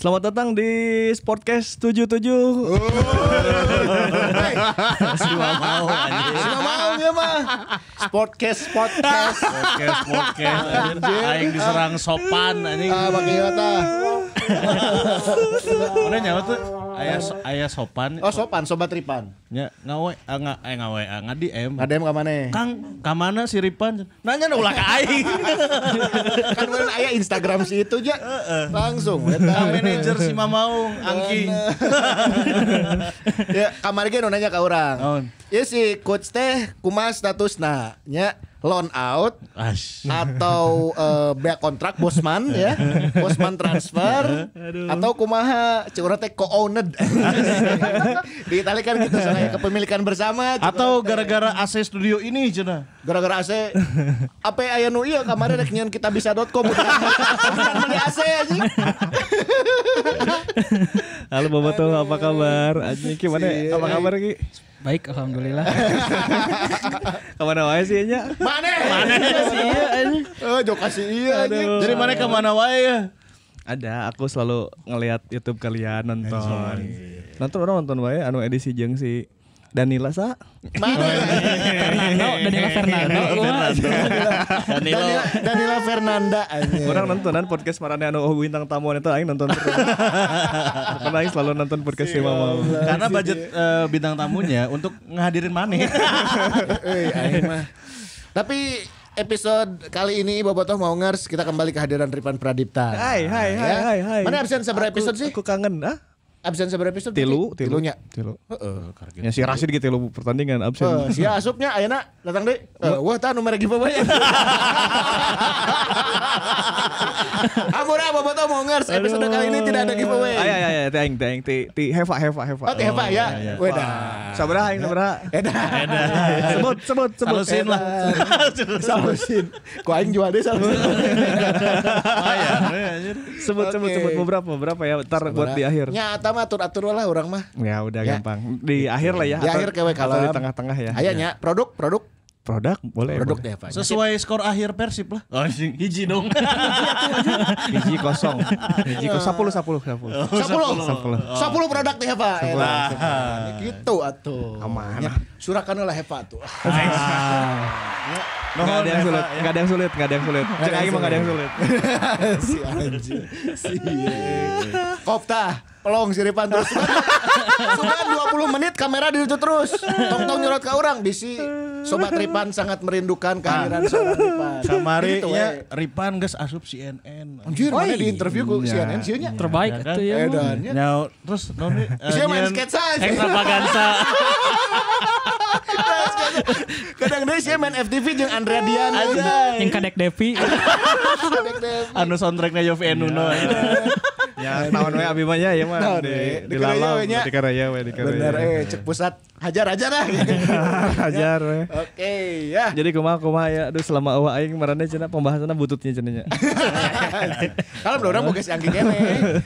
Selamat datang di Sportcast 77. Oh. mau semua mau ya mah. Sportcast podcast. sportcast, podcast. Aing diserang sopan anjing. Ah, pakai kata. Mana nyawa tuh? ayah so, ayah sopan oh sopan sobat Ripan ya ngawe ah, nggak eh ngawe ah, nga m nga DM ka Kang ka si Ripan nanya ulah ka aing kan mana ayah Instagram si itu aja langsung ya kan? Kang manajer si Mamaung Angki ya kamar gini nanya ke orang oh. ya si coach teh kumas statusna ya loan out Ash. atau uh, eh, back kontrak bosman ya bosman transfer Aduh. atau kumaha curate co-owned kan kita gitu, soalnya kepemilikan bersama atau gara-gara AC studio ini cina gara-gara AC apa ya nu iya kemarin rek kita kita dot com beli AC aja halo bapak tuh apa kabar Aji, gimana apa kabar ki Baik, alhamdulillah. kemana wae sih nya? Mana? Mana sih ya anjing. Eh, oh, jok kasih iya anjing. Dari mana ke mana wae Ada, aku selalu ngelihat YouTube kalian nonton. Nonton orang nonton wae anu edisi jeung si Danila Sa. Mana? Oh, iya. Fernando, Danila Fernando. Danilo. Danila Fernanda. Orang nontonan podcast Marane anu bintang tamu itu aing nonton. Karena aing selalu nonton podcast si mau. Karena budget uh, bintang tamunya untuk ngehadirin Mane. Eh, aing mah. Tapi episode kali ini Bobotoh mau ngers kita kembali kehadiran Ripan Pradipta. Hai hai hai ya. hai hai. Mana absen seberapa episode sih? Aku kangen ah absen seberapa episode? Tilu, Tilunya. Tilu. Heeh, gitu. Ya si Rasid gitu lo pertandingan absen. Uh, si asupnya ayeuna datang deh Uh, wah, tah nu merek apa Amura mau ngers episode kali ini tidak ada giveaway. Ayo ayo tayang tayang aing ti Heva Heva Heva. Oh, Heva oh, ya. ya, ya. Weda. Sabra aing sabra. Eda. Eda. Sebut sebut sebut. Salusin lah. Salusin. Ku aing jual deh salusin. Sebut sebut sebut berapa Berapa ya tar buat di akhir. Nyata eta mah atur atur lah orang mah. Ya udah ya. gampang. Di akhir lah ya. Di akhir kewe kalau di tengah-tengah ya. Ayahnya ya. produk produk Produk boleh. Produk ya, Pak. Sesuai skor akhir Persib lah. Oh, hiji dong. hiji kosong. Hiji kosong. Sepuluh, sepuluh, sepuluh. Oh, sepuluh. Oh, sepuluh. produk deh Pak. Gitu atuh. kemana ya, surahkan lah hepa ya, tuh. Ya. Nggak ada yang sulit, nggak ada yang sulit, nggak ada yang sulit. Cek lagi mah gak ada yang sulit. si anjir. Si. Kopta, pelong siripan terus. Sudah 20 menit kamera ditutup terus. Tong-tong nyurut ke orang bisi. Sobat Ripan sangat merindukan kehadiran Sobat Ripan. Samari gitu, ya, Ripan guys asup CNN. Anjir, mana di interview ku ya. CNN sieunnya? Terbaik ya, kan? itu ya. Edannya. Ya, terus noni. Saya main sketsa aja. Ekstravaganza. Kadang-kadang sih main FTV jeung Andrea Dian aja. Yang Kadek Devi. Kadek Devi. Anu soundtracknya Yofi Nuno. Iya. Ya, naon we abi mah ya ya mah di di Lalang, di Karaya we di Karaya. Bener eh cek pusat hajar-hajar lah. hajar we. Oke ya. Jadi kumaha kumaha ya aduh selama awak aing marane cenah pembahasannya bututnya cenahnya. Kalau orang mau geus angge kene.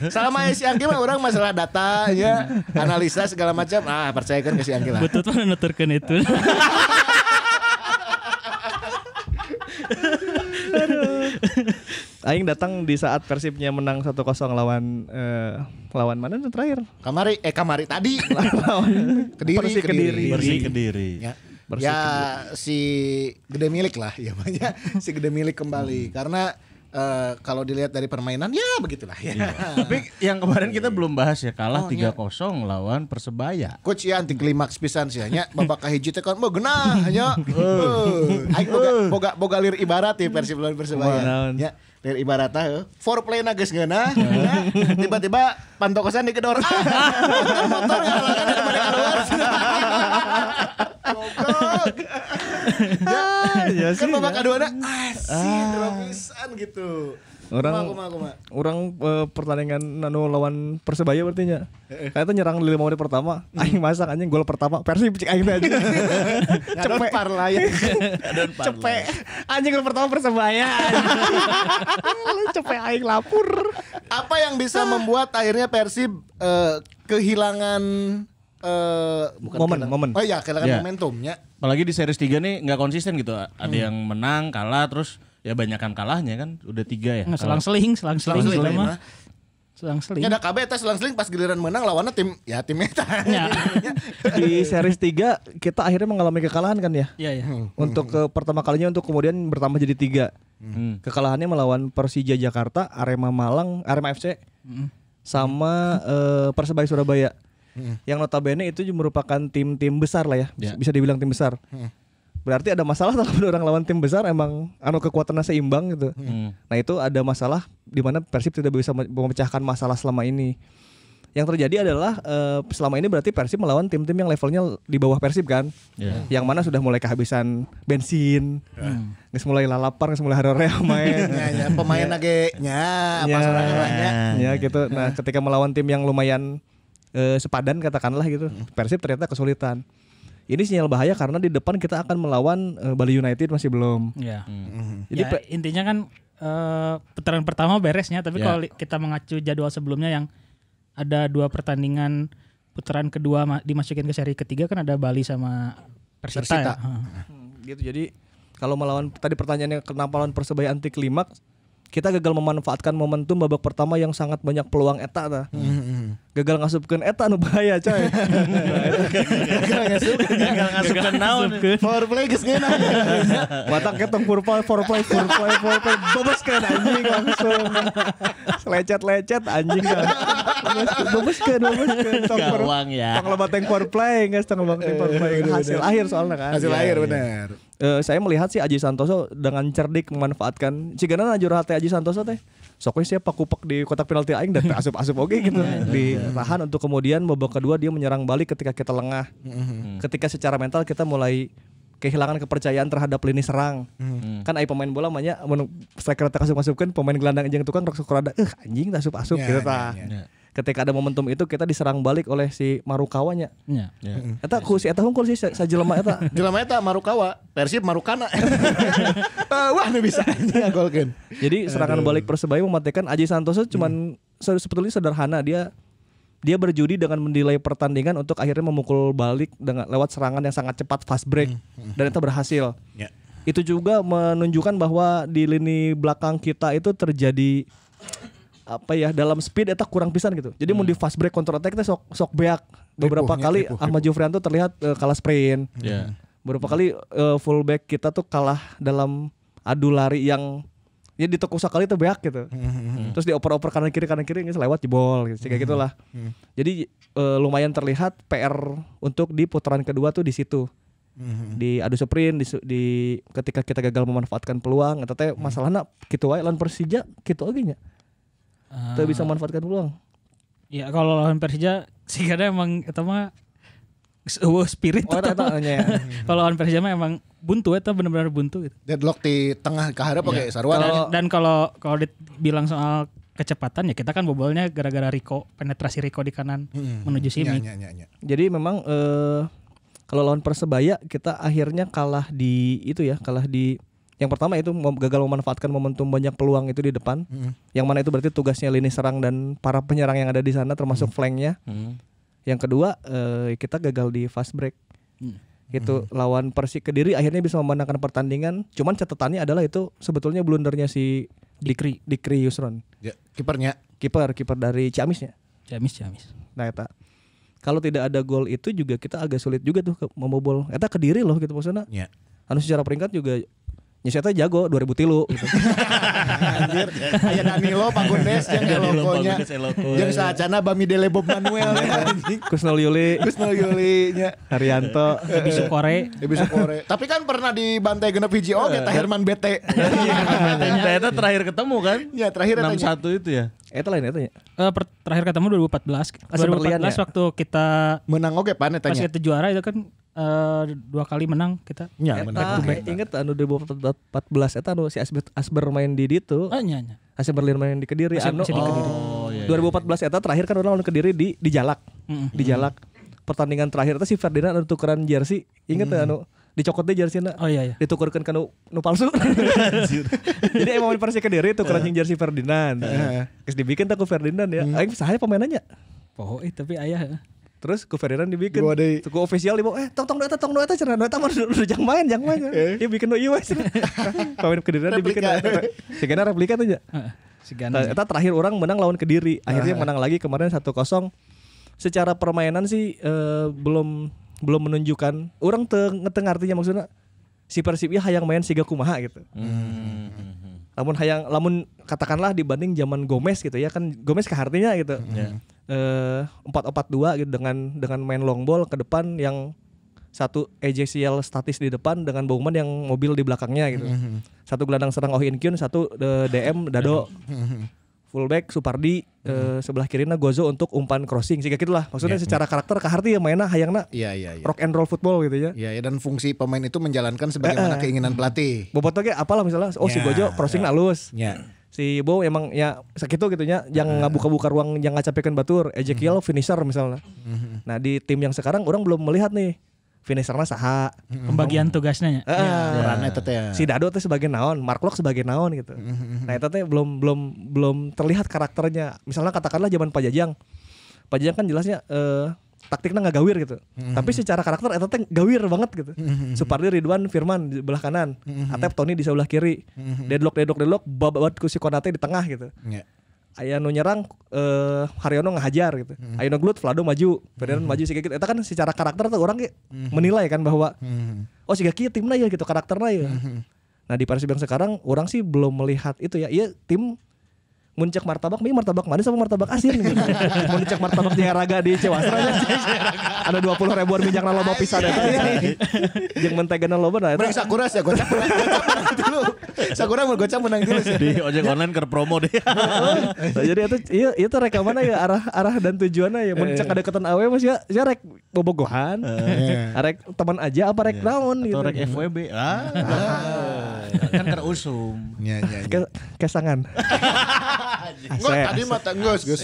Selama si angge mah orang masalah data ya, analisa segala macam ah percayakan ke si angge lah. Butut mah nuturkeun itu. Aing datang di saat Persibnya menang 1-0 lawan eh, lawan mana tuh terakhir? Kamari eh Kamari tadi. lawan Kediri, Persi Kediri. Bersih Kediri. Ya. Bersih ya Kediri. si gede milik lah ya banyak si gede milik kembali hmm. karena Uh, kalau dilihat dari permainan ya begitulah ya. Iya. Tapi yang kemarin kita belum bahas ya kalah oh, 3-0 iya. lawan Persebaya. Coach ya anti klimaks pisan sih hanya babak kahiji teh kan mau genah hanya. Aing boga boga boga lir ibarat ya Persib lawan Persebaya. Ya dari ibaratnya play na geus ngeuna tiba-tiba pantokosan dikedor ah, motor halangan kemana keluar ya, ya kan babak aduana ya. asih ah. ah. gitu Orang kuma, kuma, kuma. orang uh, pertandingan nano lawan Persebaya nya Kayak tuh nyerang di lima menit pertama, hmm. aing masak anjing gol pertama Persib cek aing aja. Cepet parlay. Cepet. Anjing gol pertama Persebaya. Cepet aing lapur. Apa yang bisa ah. membuat akhirnya Persib uh, kehilangan uh, momen, momen. Oh iya, kehilangan yeah. momentumnya. Apalagi di series 3 nih nggak konsisten gitu. Ada hmm. yang menang, kalah terus ya banyakkan kalahnya kan udah tiga ya. Nah, selang seling, selang seling, selang seling, ya. selang seling. ada KB tes selang seling pas giliran menang lawannya tim ya tim eta. Ya. di series tiga kita akhirnya mengalami kekalahan kan ya? Iya ya. Untuk ke eh, pertama kalinya untuk kemudian bertambah jadi tiga. Hmm. Kekalahannya melawan Persija Jakarta, Arema Malang, Arema FC. Hmm. Sama hmm. Uh, Persebaya Surabaya. Hmm. Yang notabene itu merupakan tim-tim besar lah ya. ya. Bisa dibilang tim besar. Hmm berarti ada masalah kalau orang lawan tim besar emang anu kekuatannya seimbang gitu. Hmm. hmm. Nah itu ada masalah di mana Persib tidak bisa memecahkan masalah selama ini. Yang terjadi adalah uh, selama ini berarti Persib melawan tim-tim yang levelnya di bawah Persib kan, yeah. yang mana sudah mulai kehabisan bensin, hmm. nggak mulai lalapar nggak mulai harore main, ya, pemain lagi nya, ya, ya, gitu. Nah iya. ketika melawan tim yang lumayan uh, sepadan katakanlah gitu, hmm. Persib ternyata kesulitan ini sinyal bahaya karena di depan kita akan melawan uh, Bali United masih belum. Ya. Hmm. Jadi ya, intinya kan uh, putaran pertama beresnya, tapi ya. kalau kita mengacu jadwal sebelumnya yang ada dua pertandingan putaran kedua dimasukin ke seri ketiga kan ada Bali sama Persita. Persita. Ya? Hmm. Gitu. Jadi kalau melawan tadi pertanyaannya kenapa lawan Persebaya anti klimaks kita gagal memanfaatkan momentum babak pertama yang sangat banyak peluang eta ta. Hmm. Gagal ngasupkeun eta nu bahaya coy. gagal ngasupkeun gagal ngasupkeun naon. Power play geus ngena. Batak ketong play, power play power play power play kan anjing langsung. Lecet-lecet anjing kan. Boboskeun kan, tong gawang ya. Tong lebat yang power play geus tong lebat yang power play iya, iya, hasil iya. akhir soalnya kan. Hasil akhir bener uh, saya melihat sih Aji Santoso dengan cerdik memanfaatkan cigana najur hati Aji Santoso teh sokwe siapa kupak di kotak penalti aing dan asup-asup oke okay, gitu iya, iya, ditahan iya, untuk kemudian babak kedua dia menyerang balik ketika kita lengah mhm. ketika secara mental kita mulai kehilangan kepercayaan terhadap lini serang. Mhm. Kan ai pemain bola banyak saya striker tak asup-asupkeun pemain gelandang yang tukang rok sok korada eh anjing tak asup-asup gitu ketika ada momentum itu kita diserang balik oleh si Marukawanya. Iya. Yeah. Eta ku si eta hungkul sih sajelema eta. Jelema eta Marukawa, Persib Marukana. Eh, wah, nu bisa anjing Jadi serangan Aduh. balik Persebaya mematikan Aji Santoso cuman hmm. sebetulnya sederhana dia dia berjudi dengan mendelay pertandingan untuk akhirnya memukul balik dengan lewat serangan yang sangat cepat fast break hmm. hmm, hmm. dan itu berhasil. Yeah. Itu juga menunjukkan bahwa di lini belakang kita itu terjadi apa ya dalam speed eta kurang pisan gitu. Jadi hmm. mau di fast break counter attack teh sok sok beak iya, beberapa ripuh, kali ripuh, iya, Ahmad Jufrianto terlihat uh, kalah sprint. Yeah. Beberapa kali uh, back kita tuh kalah dalam adu lari yang ya di toko sekali tuh beak gitu. Hmm. hmm, hmm. Terus dioper-oper kanan kiri kanan kiri ini lewat jebol gitu. Kayak hmm, gitulah. Hmm. Jadi uh, lumayan terlihat PR untuk di putaran kedua tuh di situ. Mm -hmm. di adu sprint di, di ketika kita gagal memanfaatkan peluang atau teh masalahnya kita gitu wae lawan Persija gitu lagi nya Ah. bisa manfaatkan peluang. Ya kalau lawan Persija sih kadang emang itu mah uh, spirit oh, ya. kalau lawan Persija mah emang buntu itu benar-benar buntu gitu. Deadlock di tengah ke harap pakai iya. sarwa. Dan kalau kalau bilang soal kecepatan ya kita kan bobolnya gara-gara Riko penetrasi Riko di kanan hmm. menuju sini. Ya, ya, ya, Jadi memang eh, kalau lawan Persebaya kita akhirnya kalah di itu ya, kalah di yang pertama itu gagal memanfaatkan momentum banyak peluang itu di depan. Mm. Yang mana itu berarti tugasnya lini serang dan para penyerang yang ada di sana termasuk mm. flanknya. Mm. Yang kedua eh, kita gagal di fast break. Mm. Itu lawan Persik Kediri akhirnya bisa memenangkan pertandingan. Cuman catatannya adalah itu sebetulnya blundernya si Dikri Dikri Yusron. Ya, kipernya. Kiper kiper dari Ciamisnya. Ciamis Ciamis. Nah, eta kalau tidak ada gol itu juga kita agak sulit juga tuh membobol. Eta Kediri loh gitu maksudnya. Yeah. Anu secara peringkat juga Nyesya jago 2000 tilu gitu. Anjir, aya Danilo Pagundes yang elokonya. Yang saacana Bami Bob Manuel Kusno iya. Kusnul Yuli. Kusnul Yuli nya. Haryanto. Ebi Sukore. Ebi Sukore. Tapi kan pernah di Bantai Genep Hiji oh eh. teh Herman BT. eta iya, terakhir ketemu kan? Ya terakhir 61 itu ya. Eta lain eta ya. terakhir ketemu 2014. 2014 ya? waktu kita menang oke panetanya Pas kita juara itu kan Uh, dua kali menang kita. Ya, eh, menang. Ingat anu 2014 eta anu si Asber, Asber main di ditu. Oh, ah, nya nya. Asber Berlin main di Kediri masih, anu. Asber di oh, Kediri. Oh, iya, iya. 2014 iya. eta terakhir kan orang lawan Kediri di di Jalak. Mm -hmm. Di Jalak. Pertandingan terakhir eta si Ferdinand anu tukeran jersey. Ingat ya, mm -hmm. anu dicokot deh jersey, Oh iya iya. Ditukerkeun ka nu, nu palsu. Jadi emang persi Kediri tukeran eh. jeung jersey Ferdinand. Heeh. dibikin takut Ferdinand ya. Mm. Aing saha pemainannya? Poho eh tapi ayah terus ku Ferdinand dibikin gua ada tuku official dibawa eh tong tong doa tong doa cerah doa mau udah jang main jangan main eh. dia bikin Iwas. Kamu pemain kediri dibikin eh. Gana replika tuh ya Gana. Kita terakhir orang menang lawan Kediri, akhirnya ah. menang lagi kemarin 1-0. Secara permainan sih eh, belum belum menunjukkan orang ngeteng artinya maksudnya si Persib ya hayang main siga kumaha gitu. Namun hmm, hmm, hmm, hayang namun katakanlah dibanding zaman Gomez gitu ya kan Gomez kehartinya gitu. Hmm. Eh, empat empat dua gitu dengan dengan main long ball ke depan yang satu AJCL statis di depan dengan Bowman yang mobil di belakangnya gitu. Mm-hmm. Satu gelandang serang Oh In Kyun, satu uh, eh, DM Dado. Mm-hmm. Fullback Supardi uh, sebelah kirinya Gozo untuk umpan crossing sih sehingga gitulah. Maksudnya iya, secara iya. karakter Kaharti ya mainnya hayangna yeah, yeah, yeah. rock and roll football gitu ya. ya yeah, dan fungsi pemain itu menjalankan sebagaimana keinginan pelatih. Bobotnya kayak apalah misalnya oh yeah, si iya, Gozo crossing yeah. halus. Yeah si Bo emang ya segitu gitunya yang uh. buka buka ruang yang nggak capekan batur Ezekiel mm -hmm. finisher misalnya mm -hmm. nah di tim yang sekarang orang belum melihat nih finishernya saha mm-hmm. pembagian tugasnya ya uh, ya si Dado tuh sebagai naon Mark sebagai naon gitu mm-hmm. nah itu tuh belum belum belum terlihat karakternya misalnya katakanlah zaman Pak Jajang Pak Jajang kan jelasnya uh, taktiknya nggak gawir gitu. Mm-hmm. Tapi secara karakter eta eh, teh gawir banget gitu. Mm-hmm. Supardi Ridwan Firman di sebelah kanan, mm-hmm. Atep Tony di sebelah kiri. Mm-hmm. Deadlock deadlock deadlock babat ku si Konate di tengah gitu. Yeah. Aya nu nyerang eh Haryono ngajar gitu. Mm-hmm. Ayo glut Vlado maju, Ferdinand mm-hmm. maju sigit. Eta kan secara karakter tuh orang mm-hmm. menilai kan bahwa mm-hmm. oh siga timnya timnya ya gitu karakternya ya. Mm-hmm. Nah di Persib yang sekarang orang sih belum melihat itu ya. Iya tim muncak martabak, mie martabak manis sama martabak asin gitu. muncak martabak di Raga di Cewasra ya. Ada 20 ribuan minyak nalo mau pisah deh yang mentega nalo loba ya. iya. eta. Mereka nah, sakura sih campur dulu. Sakura mau gue menang dulu sih. Di ojek online ke promo deh. Nah, jadi itu iya itu rek mana ya arah arah dan tujuannya ya muncak iya. ketan awe Mas ya. Ya rek bobogohan. Iya. Ah, rek teman aja apa rek naon gitu. rek FWB. Ah. ah. Kan terusum. Kesangan. Enggak tadi mata gus gus.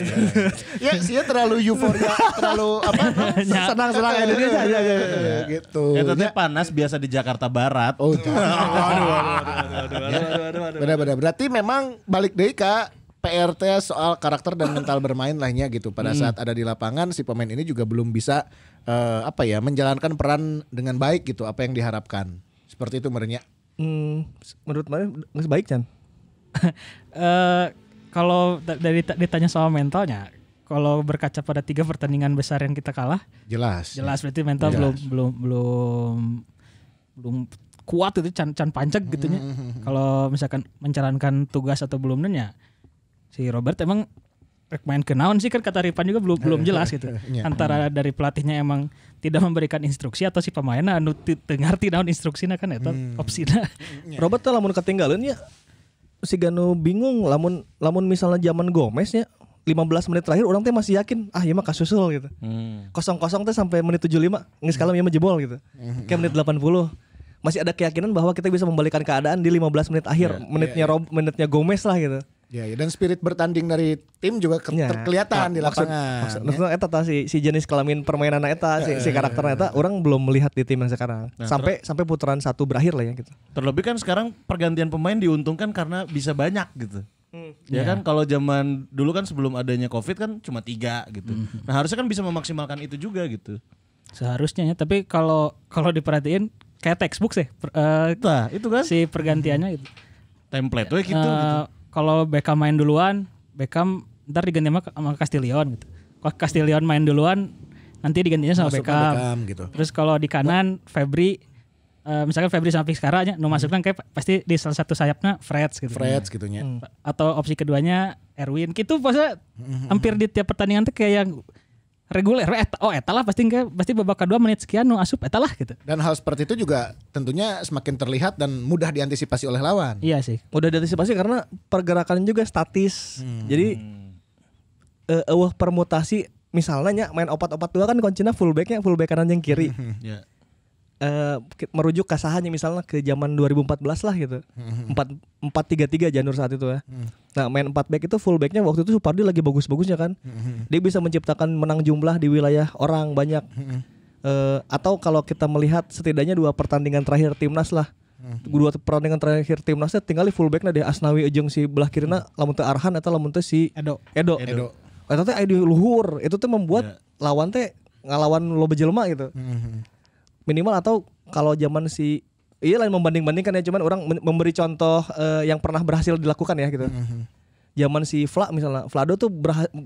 Ya sih ya terlalu euforia, terlalu apa? Senang-senang Indonesia aja iya, iya, iya, gitu. ya teh panas biasa di Jakarta Barat. Oh. Aduh aduh aduh aduh. Benar-benar berarti memang balik deh Kak PRT soal karakter dan mental bermain lahnya gitu. Pada hmm. saat ada di lapangan si pemain ini juga belum bisa uh, apa ya menjalankan peran dengan baik gitu apa yang diharapkan. Seperti itu merenya. Hmm, menurut mana baik Chan? uh, kalau dari ditanya soal mentalnya, kalau berkaca pada tiga pertandingan besar yang kita kalah, jelas. Jelas berarti mental jelas. belum belum belum belum kuat itu can can pancek gitu ya. Kalau misalkan menjalankan tugas atau belum nanya ya, si Robert emang main ke sih kan kata Ripan juga belum belum jelas gitu. Iya. Antara mm-hmm. dari pelatihnya emang tidak memberikan instruksi atau si pemainnya anu dengar tidak instruksinya kan itu ya, mm. opsi. Robert Yeah. Robert lamun ketinggalan ya si Ganu bingung lamun lamun misalnya zaman Gomez ya 15 menit terakhir orang teh masih yakin ah ya mah kasusul gitu. Hmm. Kosong-kosong teh sampai menit 75 nggak sekali ya mah jebol gitu. Hmm. Kayak menit 80 masih ada keyakinan bahwa kita bisa membalikan keadaan di 15 menit akhir yeah, menitnya yeah, yeah. Rob menitnya Gomez lah gitu. Ya, ya, dan spirit bertanding dari tim juga ke, ya. terkelihatan di lapangan. Maksud, maksud, ya. si, si jenis kelamin permainan eta si, si karakter eta orang belum melihat di tim yang sekarang. Nah, sampai sampai putaran satu berakhir lah ya gitu. Terlebih kan sekarang pergantian pemain diuntungkan karena bisa banyak gitu. Hmm. Ya yeah. kan kalau zaman dulu kan sebelum adanya Covid kan cuma tiga gitu. Hmm. Nah, harusnya kan bisa memaksimalkan itu juga gitu. Seharusnya ya, tapi kalau kalau diperhatiin kayak textbook sih. Per, uh, nah, itu kan si pergantiannya gitu. Template tuh gitu, uh, gitu kalau Beckham main duluan, Beckham ntar diganti sama, sama Castillion gitu. Kalau Castillion main duluan, nanti digantinya sama Beckham. Beckham. Beckham gitu. Terus kalau di kanan Febri uh, misalkan Febri sama Fiskara no masuknya hmm. kayak pasti di salah satu sayapnya Freds gitu. Freds gitu ya. Hmm. Atau opsi keduanya Erwin. Gitu hmm. hampir di tiap pertandingan tuh kayak yang reguler eh oh eta lah pasti enggak pasti babak kedua menit sekian nu asup eta gitu dan hal seperti itu juga tentunya semakin terlihat dan mudah diantisipasi oleh lawan iya sih mudah diantisipasi karena pergerakan juga statis hmm. jadi eh uh, permutasi misalnya main opat-opat dua kan kuncinya fullbacknya fullback kanan yang kiri yeah. Uh, merujuk kasahannya misalnya ke zaman 2014 lah gitu. Hmm. empat empat tiga tiga Janur saat itu ya. Hmm. Nah, main empat back itu full backnya waktu itu Supardi lagi bagus-bagusnya kan. Hmm. Dia bisa menciptakan menang jumlah di wilayah orang banyak. Uh, atau kalau kita melihat setidaknya dua pertandingan terakhir timnas lah. Dua pertandingan terakhir timnasnya tinggal di nah deh Asnawi ujung si belah kirina lamun teh Arhan atau lamun teh si Edo. Edo. Edo. Eta teh luhur, itu tuh membuat yeah. lawan teh ngalawan lo bejelma gitu. Mm -hmm minimal atau kalau zaman si iya lain membanding-bandingkan ya cuman orang memberi contoh uh, yang pernah berhasil dilakukan ya gitu. Mm-hmm. Zaman si Vla misalnya Vlado tuh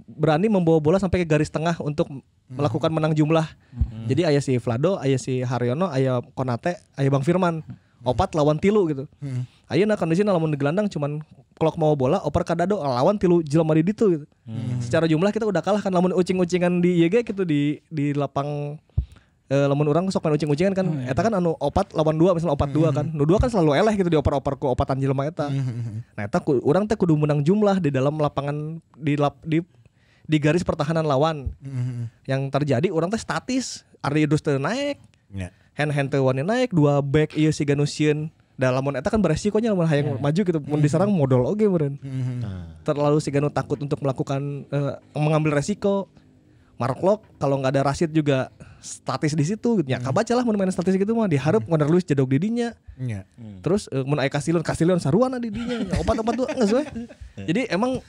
berani membawa bola sampai ke garis tengah untuk mhm. melakukan menang jumlah. Mm-hmm. Jadi ayah si Vlado, ayah si Haryono, ayah Konate, ayah Bang Firman. Mhm. Opat lawan tilu gitu. Mm hmm. Ayah nah kondisi lamun gelandang cuman klok mau bola oper kadado lawan tilu jelma di ditu gitu. Mm hmm. Secara jumlah kita udah kalah kan lamun ucing-ucingan di YG gitu di di lapang Uh, lamun orang sok main ucing-ucingan kan oh, iya. eta kan anu opat lawan dua misalnya opat dua hmm. kan nu dua kan selalu eleh gitu dioper-oper ku opatan jelema eta hmm, hmm, -hmm. nah eta ku, orang teh kudu menang jumlah di dalam lapangan di lap, di di garis pertahanan lawan yang terjadi orang teh statis Ardi Idrus ternaik, naik hand hand teu ya. wani naik dua back iya si ganusian dalam lamun eta kan beresikonya lamun hayang ya. maju gitu mun diserang modal oke meureun nah. terlalu si Ganu takut untuk melakukan uh, mengambil resiko marklock kalau nggak ada Rasid juga statis di situ gitu. Ya, hmm. kabaca lah mun statis gitu mah diharap mm. Wonder luis jedog di dinya. Yeah. Mm. Terus uh, mun aya kasilun Kasilon saruana di dinya. Ya, opat-opat tuh geus we. Ya. Jadi emang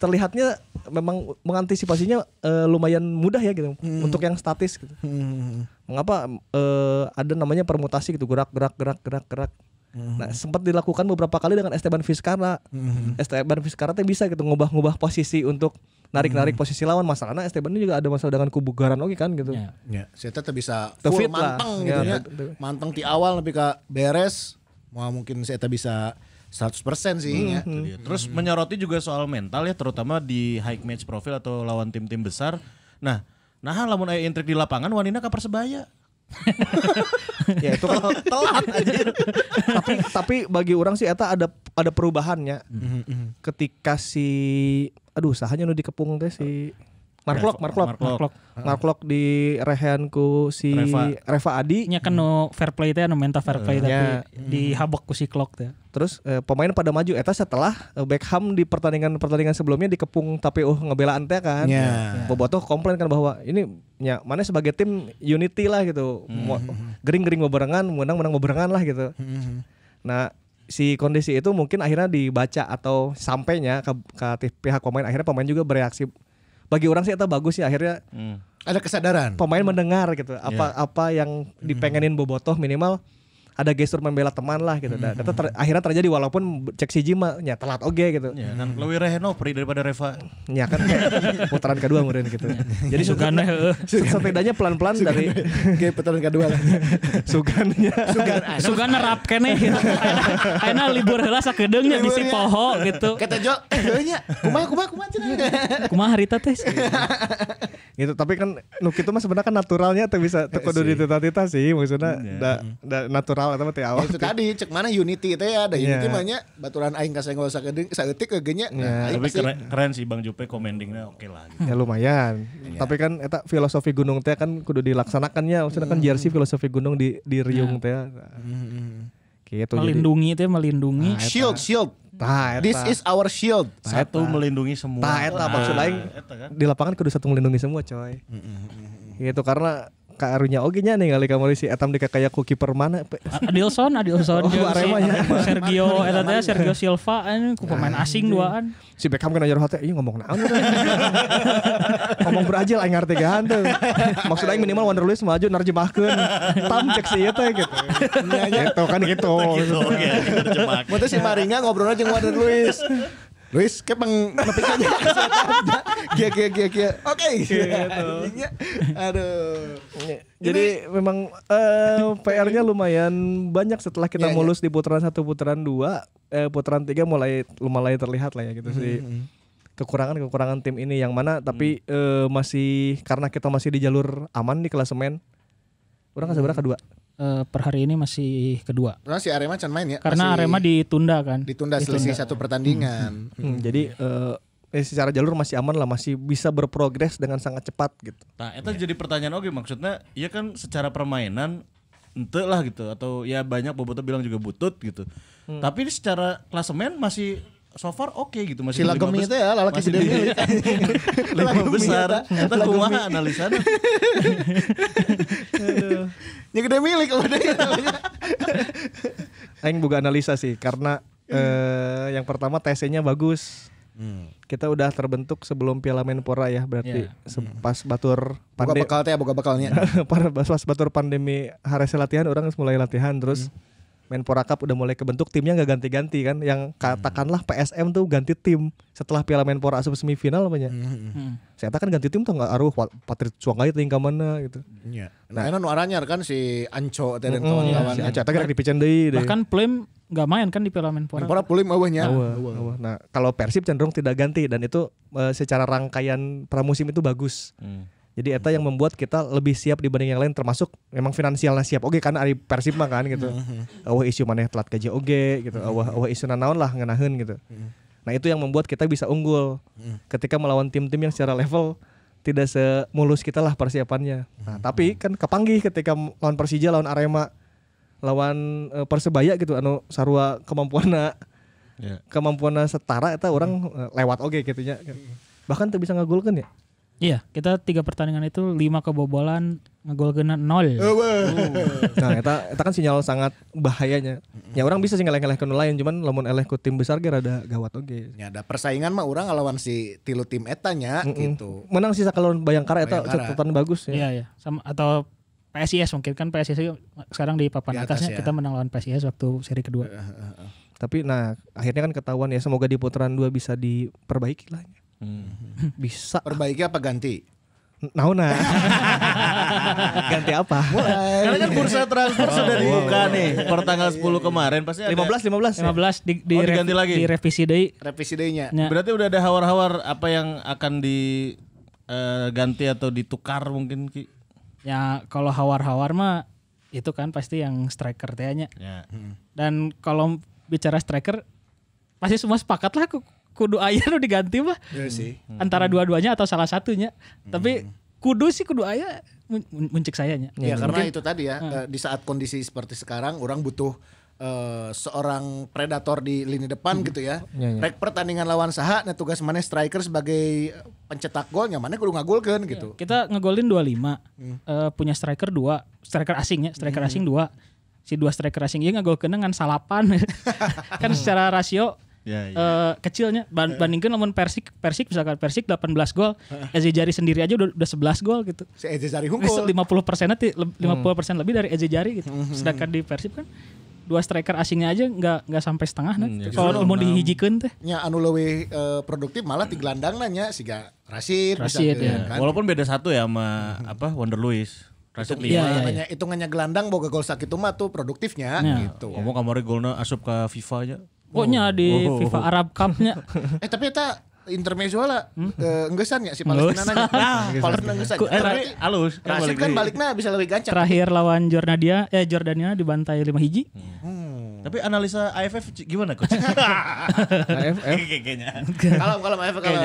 terlihatnya memang mengantisipasinya uh, lumayan mudah ya gitu mm. untuk yang statis gitu. Mm. Mengapa uh, ada namanya permutasi gitu gerak gerak gerak gerak gerak. Mm. Nah, sempat dilakukan beberapa kali dengan Esteban Vizcarra. Mm. Esteban Vizcarra teh bisa gitu ngubah-ngubah posisi untuk narik-narik hmm. posisi lawan masalahnya Esteban ini juga ada masalah dengan kubu Garan oke kan gitu. Ya. ya. Saya tetap bisa full fit manteng lah. gitu ya. ya. Manteng di awal lebih ke beres. Mau mungkin saya bisa 100% sih hmm, ya. Hmm. Itu Terus hmm. menyoroti juga soal mental ya terutama di high match profil atau lawan tim-tim besar. Nah, nah lamun aya intrik di lapangan wanina ke Persebaya. ya itu kan telat aja. tapi tapi bagi orang sih eta ada ada perubahannya. Mm -hmm. Ketika si aduh sahanya nu dikepung teh si Marklock, Marklock, Marklock, Marklock di rehanku si Reva, Reva Adi. Nya kan no fair play teh, no anu mental fair play tapi yeah. dihabek ku si Clock teh. Terus eh, pemain pada maju eta setelah eh, Beckham di pertandingan-pertandingan sebelumnya dikepung tapi oh ngebelaan teh kan. Yeah. Yeah. Bobotoh komplain kan bahwa ini nya mana sebagai tim unity lah gitu. Hmm. Gering-gering mm menang-menang bebarengan lah gitu. Mm -hmm. Nah, si kondisi itu mungkin akhirnya dibaca atau sampainya ke, ke pihak pemain akhirnya pemain juga bereaksi bagi orang sih itu bagus sih akhirnya hmm. ada kesadaran pemain mendengar gitu apa yeah. apa yang dipengenin Bobotoh minimal ada gestur membela teman lah gitu. Mm -hmm. ter akhirnya terjadi walaupun cek si Jima ya telat oke okay, gitu. Ya, hmm. lebih reheno pri daripada Reva. Ya kan putaran kedua mungkin gitu. Jadi Sugana eh. setidaknya pelan-pelan dari ke putaran kedua lah. Sugannya. Sugana, Sugan kene. Aina libur heula sakedeungnya bisi ya. poho gitu. Kata Jo, eh, nya kumaha kumaha kumaha Kumaha harita teh. Gitu tapi kan nu kitu mah sebenarnya kan naturalnya teh bisa iya tekudu di tita sih maksudnya iya. da, da natural awal teman teh awal. Ya, itu tadi cek mana Unity itu ya ada iya. Unity yeah. mana baturan aing kasih nggak usah saya detik kegenya. Yeah. Iya. Tapi keren, keren sih Bang Jupe komendingnya oke okay lah. Gitu. Ya lumayan. Yeah. Tapi kan eta filosofi gunung teh kan kudu dilaksanakannya maksudnya kan hmm. JRC filosofi gunung di di Riung iya. teh. Ya. Hmm. Gitu, melindungi teh melindungi. Nah, shield shield. Nah, This is our shield. Nah, satu melindungi semua. Nah, eta maksud lain kan? di lapangan kudu satu melindungi semua, coy. Hmm, itu karena karunya oge nya ningali kamari si etam deka kayak kiper mana? Adilson Adilson oh, Arema Sergio eta teh Sergio Silva anu ku pemain asing duaan si Beckham kan ajar hotel ieu ngomong naon ngomong Brazil aing ngarti gahan teh maksud aing minimal Wanderlust maju narjemahkeun tam cek si eta teh gitu nya kan gitu gitu terjemahkeun si Maringa ngobrol jeung Luis. Luis, kayak peng napikan aja. Gia, gia, gia, gia. Oke. Gitu. Aduh. Jadi Ini, memang uh, eh, PR-nya lumayan banyak setelah kita yeah, ya. mulus yeah. di putaran satu, putaran dua, eh, putaran tiga mulai lumayan terlihat lah ya gitu sih. Mm -hmm kekurangan-kekurangan tim ini yang mana tapi hmm. uh, masih karena kita masih di jalur aman di klasemen. Orang hmm. seberapa kedua? uh, per hari ini masih kedua. Karena oh, si Arema can main ya. Karena masih Arema ditunda kan. Ditunda, selisih satu pertandingan. Hmm. Hmm. Hmm. Jadi uh, eh, secara jalur masih aman lah, masih bisa berprogres dengan sangat cepat gitu. Nah, itu yeah. jadi pertanyaan oke maksudnya ya kan secara permainan ente lah gitu atau ya banyak bobotoh bilang juga butut gitu. Hmm. Tapi secara klasemen masih so far oke okay gitu masih Silagemi itu ya lelaki analisa? milik lima besar ya, ternyata kumaha analisa yang gede milik Aing buka analisa sih karena eh, yang pertama TC-nya bagus Hmm. Kita udah terbentuk sebelum Piala Menpora ya, berarti yeah. Iya. Hmm. pas batur pandemi. Buka teh, buka pas, pas batur pandemi hari latihan orang mulai latihan terus hmm Menpora Cup udah mulai kebentuk timnya nggak ganti-ganti kan yang katakanlah PSM tuh ganti tim setelah Piala Menpora Asum semifinal namanya hmm. hmm, hmm. hmm. saya katakan ganti tim tuh nggak aruh Patrick Cuangai tinggal mana gitu yeah. nah, nah enak nuaranya kan si Anco dan mm, kawan-kawan si Anco tapi kan di deh bahkan Plim nggak main kan di Piala Menpora Menpora Plim awalnya nah kalau Persib cenderung tidak ganti dan itu eh, secara rangkaian pramusim itu bagus jadi eta yang membuat kita lebih siap dibanding yang lain termasuk memang finansialnya siap oke karena kan ari Persib mah kan gitu. Mm-hmm. Awah isu maneh telat gaji oke gitu. Mm-hmm. Awah awah isu nanaon lah ngeunaheun gitu. Mm-hmm. Nah, itu yang membuat kita bisa unggul ketika melawan tim-tim yang secara level tidak semulus kita lah persiapannya. Nah, tapi kan kepanggih ketika lawan Persija, lawan Arema, lawan eh, Persebaya gitu anu sarua kemampuanna yeah. kemampuanna setara eta orang eh, lewat oke okay, gitu nya. Bahkan tuh bisa ngagulkan ya. Iya, kita tiga pertandingan itu lima kebobolan, ngegol kena nol. Oh, nah, kita, kita kan sinyal sangat bahayanya. Ya orang bisa sih ngeleh-ngeleh ke lain, cuman lamun eleh ke tim besar gara ada gawat oke. Okay. Ya ada persaingan mah orang lawan si tilu tim etanya mm -mm. gitu. Menang sisa kalau Bayangkara itu catatan bagus ya. Iya, iya. Sama atau PSIS mungkin kan PSIS sekarang di papan di atas, atasnya ya. kita menang lawan PSIS waktu seri kedua. Eh, eh, Tapi nah akhirnya kan ketahuan ya semoga di putaran dua bisa diperbaiki lah. Hmm. Bisa. Perbaiki apa ganti? Nauna. ganti apa? Mulai. Karena kan bursa transfer oh, sudah oh, dibuka oh, nih per tanggal 10 kemarin pasti ada 15 15 15 di, di oh, diganti lagi. Di revisi deui. Revisi deui-nya. Ya. Berarti udah ada hawar-hawar apa yang akan di uh, ganti atau ditukar mungkin Ki? Ya kalau hawar-hawar mah itu kan pasti yang striker tehnya. Ya. Hmm. Dan kalau bicara striker pasti semua sepakat lah kudu ayah lu diganti mah. Iya hmm. Antara hmm. dua-duanya atau salah satunya. Hmm. Tapi kudu sih kudu ayah muncik sayanya. Ya, ya karena itu tadi ya hmm. Eh, di saat kondisi seperti sekarang orang butuh uh, seorang predator di lini depan hmm. gitu ya. Ya, ya. Rek pertandingan lawan saha nah tugas mana striker sebagai pencetak golnya mana kudu ngagolkeun gitu. Ya, kita ngegolin 25. Hmm. Uh, punya striker 2, striker asing ya striker hmm. asing 2. Si dua striker asing ieu iya ngagolkeun dengan salapan. kan secara rasio yeah, ya, ya. yeah. Uh, kecilnya Ban eh. bandingkan lawan Persik Persik misalkan Persik 18 gol Eze eh. Jari sendiri aja udah, udah 11 gol gitu si Eze Jari unggul 50 persen 50 persen lebih dari Eze Jari gitu hmm. sedangkan di Persib kan dua striker asingnya aja nggak nggak sampai setengah nah. Hmm, ya. Kalau mau dihijikan teh. Ya anu leuwih uh, eh, produktif malah di gelandang nanya siga Rashid, Rashid ya. kan. Walaupun beda satu ya sama apa Wonder Luis. Rashid Hitung, lima. Iya, iya, iya, Hitungannya gelandang boga gol sakit mah tuh produktifnya ya. gitu. Ngomong kamari golnya asup ke FIFA aja. Pokoknya di oh. FIFA Arab Cup-nya. eh tapi eta intermezzo lah hmm? enggesan eh, ya si Palestina nanya nah, Palestina enggesan eh, tapi halus Rasid kan baliknya bisa lebih gancang terakhir lawan Jordania eh Jordania dibantai lima hiji hmm. Hmm. Tapi analisa AFF gimana coach? AFF kayaknya. Kalau kalau AFF kalau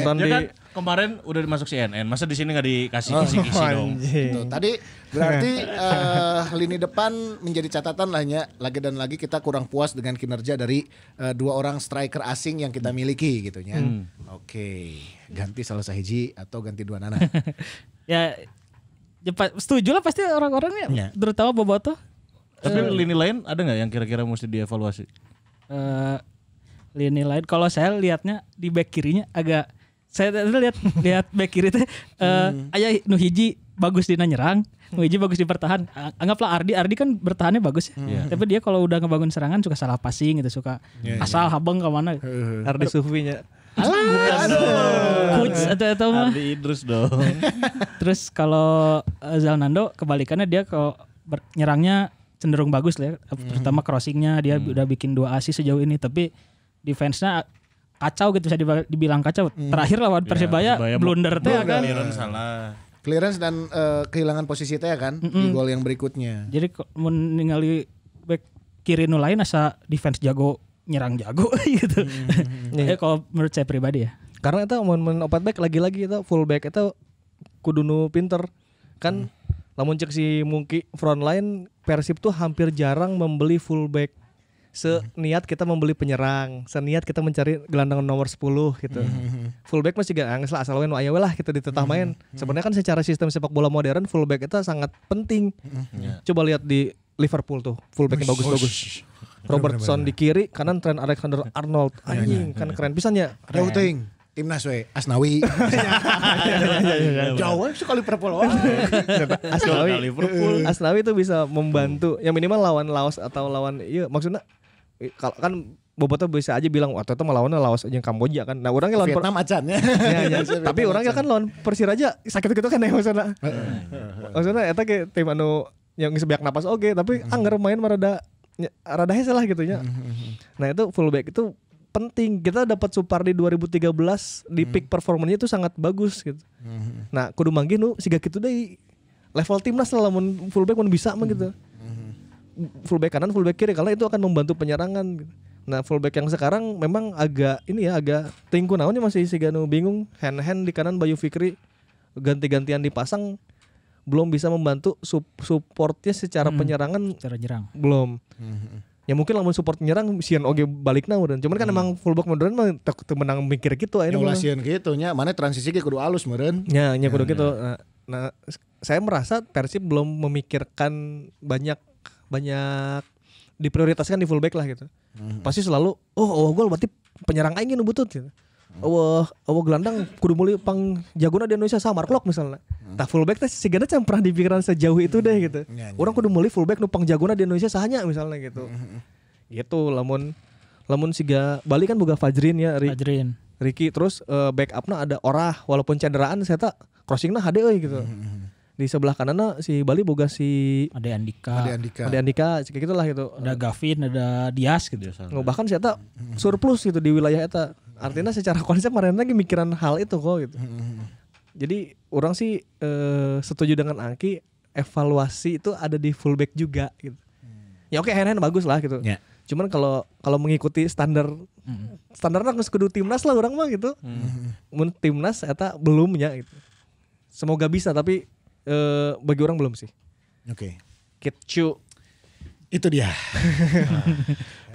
tonton ya di kan kemarin udah masuk CNN, masa di sini nggak dikasih oh, kisi-kisi oh, dong. Tuh, tadi berarti uh, lini depan menjadi catatan lah ya. lagi dan lagi kita kurang puas dengan kinerja dari uh, dua orang striker asing yang kita miliki gitu ya. Hmm. Oke, okay. ganti salah sahiji atau ganti dua nana. ya Ya, setuju lah pasti orang-orangnya ya. terutama Boboto tapi uh, lini lain ada nggak yang kira-kira mesti dievaluasi? Uh, lini lain, kalau saya lihatnya di back kirinya agak saya lihat lihat back kiri teh uh, hmm. ayah Nuhiji bagus dina nyerang, Nuhiji bagus di pertahan Anggaplah Ardi, Ardi kan bertahannya bagus ya. Hmm. Yeah. Tapi dia kalau udah ngebangun serangan suka salah passing gitu, suka yeah, iya. asal yeah. habeng ke mana. Uh, Ardi Sufinya. Alah, coach atau atau mah. Ardi Idrus dong. Terus kalau Zalnando kebalikannya dia kalau nyerangnya cenderung bagus lah ya. Hmm. Terutama crossingnya dia hmm. udah bikin dua asis sejauh ini tapi defense-nya kacau gitu bisa dibilang kacau. Hmm. Terakhir lawan iya, Persibaya ya, blunder teh kan. Clearance salah. Clearance dan uh, kehilangan posisi teh ya kan mm -hmm. di gol yang berikutnya. Jadi meninggali back kiri nu lain asa defense jago nyerang jago gitu. Hmm. ya kalau menurut saya pribadi ya. Karena itu momen opat back lagi-lagi itu full back itu kudu pinter kan hmm namun cek si Mungki frontline Persib tuh hampir jarang membeli fullback. Se niat kita membeli penyerang, se niat kita mencari gelandang nomor 10 gitu. Fullback masih gak angin lah asal wen aya lah kita ditetah main. Hmm. Sebenarnya kan secara sistem sepak bola modern fullback itu sangat penting. Hmm. Ya. Coba lihat di Liverpool tuh fullbacknya bagus-bagus. Robertson di kiri, kanan Trent Alexander Arnold. Iya, iya, Anjing, kan iya. keren pisannya. Keren timnas we Asnawi iya, iya, iya, jauh sekali Liverpool. Oh. Asnawi Asnawi itu bisa membantu yang minimal lawan Laos atau lawan iya maksudnya kalau kan Bobotoh bisa aja bilang waktu itu lawannya Laos aja Kamboja kan. Nah, orangnya lawan Vietnam acan Tapi orangnya kan lawan Persiraja sakit gitu kan ya maksudnya. maksudnya eta ke tim anu yang sebanyak napas oke tapi anggar main merada rada hese lah gitu ya. Nah, itu fullback itu penting. Kita dapat Supardi 2013 di hmm. peak performanya itu sangat bagus gitu. Hmm. Nah, kudu manggih nu siga kitu deh Level timnas lah lamun fullback mun bisa mah gitu. Hmm. Fullback kanan, fullback kiri karena itu akan membantu penyerangan gitu. Nah, fullback yang sekarang memang agak ini ya agak tingku naonnya masih siga nu bingung. Hand hand di kanan Bayu Fikri ganti-gantian dipasang belum bisa membantu sup supportnya secara hmm, penyerangan secara jerang belum hmm ya mungkin lamun support nyerang sian oge balik naon dan cuman kan hmm. emang fullback modern mah menang mikir gitu ini ulah sian gitu nya mana transisi ke kudu alus meren. nya nya kudu ya, gitu ya. Eh, nah, nah, saya merasa Persib belum memikirkan banyak banyak diprioritaskan di fullback lah gitu hmm. pasti selalu oh oh gol berarti penyerang aing butuh. gitu. Oh, oh gelandang kudu mulai pang jagona di Indonesia sama Marklock misalnya. Hmm. Tah fullback teh si Gana pernah pikiran sejauh itu deh gitu. Ya, ya. Orang kudu mulai fullback nu pangjagona di Indonesia sahanya misalnya gitu. Hmm. Gitu lamun lamun siga Bali kan boga Fajrin ya Ri, Fajrin. Riki terus uh, eh, backupnya ada Orah walaupun cederaan saya tak crossingnya hade euy gitu. Hmm. Di sebelah kanan si Bali boga si Ade Andika. Ade Andika. Ade Andika kayak gitulah gitu. Ada Gavin, ada Dias gitu ya. bahkan saya tak surplus gitu di wilayah eta. Artinya secara konsep mereka lagi mikiran hal itu kok gitu. Hmm jadi orang sih uh, setuju dengan Angki evaluasi itu ada di fullback juga gitu. Hmm. Ya oke okay, hand hand bagus lah gitu. Yeah. Cuman kalau kalau mengikuti standar hmm. standarnya harus kudu timnas lah orang mah gitu. Hmm. Mun timnas eta ya gitu. Semoga bisa tapi uh, bagi orang belum sih. Oke. Okay. you. Gitu, itu dia.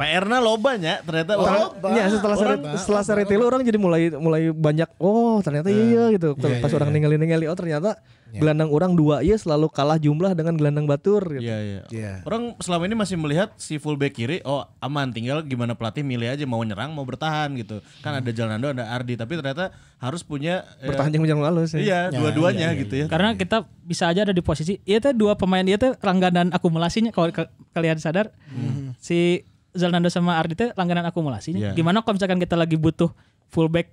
PR-na loba nya ternyata orang loba. Ya, setelah iya, orang, seri, setelah seri tilu orang jadi mulai mulai banyak oh ternyata uh, iya gitu. Iya, Pas iya, orang iya. ningali oh ternyata iya. gelandang orang dua iya selalu kalah jumlah dengan gelandang Batur gitu. Iya iya. Yeah. Iya. Orang selama ini masih melihat si fullback kiri oh aman tinggal gimana pelatih milih aja mau nyerang mau bertahan gitu. Kan hmm. ada Jalando ada Ardi tapi ternyata harus punya eh, bertahan yang menjang lalu sih. Iya, dua-duanya iya, iya, gitu ya. Karena kita bisa aja ada di posisi iya teh dua pemain iya teh dan akumulasinya kalau kalian sadar. Hmm. Si Zalando sama Ardite langganan akumulasi Yeah. Iya. Gimana kalau misalkan kita lagi butuh fullback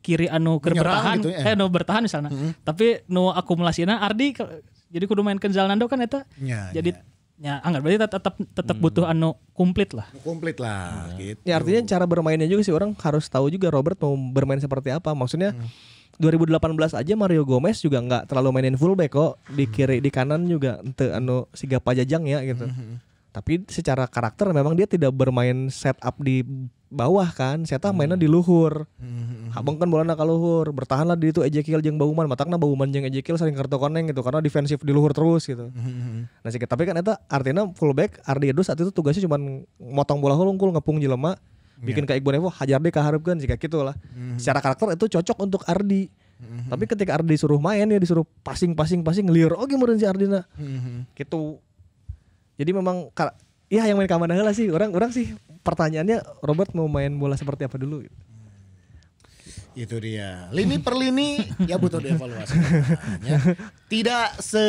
kiri anu ke bertahan, gitu, ya. eh no bertahan misalnya. Mm -hmm. Tapi no akumulasinya Ardi jadi kudu mainkan ke Zalnando kan eta. Yeah, jadi yeah. Ya, anggap berarti tetap tetap hmm. butuh anu komplit lah. Komplit lah, ya. gitu. Ya artinya cara bermainnya juga sih orang harus tahu juga Robert mau bermain seperti apa. Maksudnya hmm. 2018 aja Mario Gomez juga nggak terlalu mainin fullback kok di mm. kiri di kanan juga ente anu siga pajajang ya gitu. Hmm. Tapi secara karakter memang dia tidak bermain setup di bawah kan, seta tahu mainnya di luhur. Hmm. Abang kan bola nakal luhur, bertahanlah di itu Ejekiel jeng Bauman, matakna Bauman jeng ejekil sering kartu koneng gitu karena defensif di luhur terus gitu. Hmm. Nah sih tapi kan itu artinya fullback Ardi Edo saat itu tugasnya cuma motong bola hulungkul ngepung jelema, iya. bikin yeah. ke Iqbal Evo hajar deh keharapkan jika gitu lah. Hmm. Secara karakter itu cocok untuk Ardi. Tapi ketika Ardi disuruh main ya disuruh passing passing passing ngelir oke oh, gimana si Ardina. mm Gitu jadi memang ya yang main kamar lah sih. Orang-orang sih pertanyaannya Robert mau main bola seperti apa dulu gitu. hmm. Itu dia. Lini per lini ya butuh dievaluasi. tidak se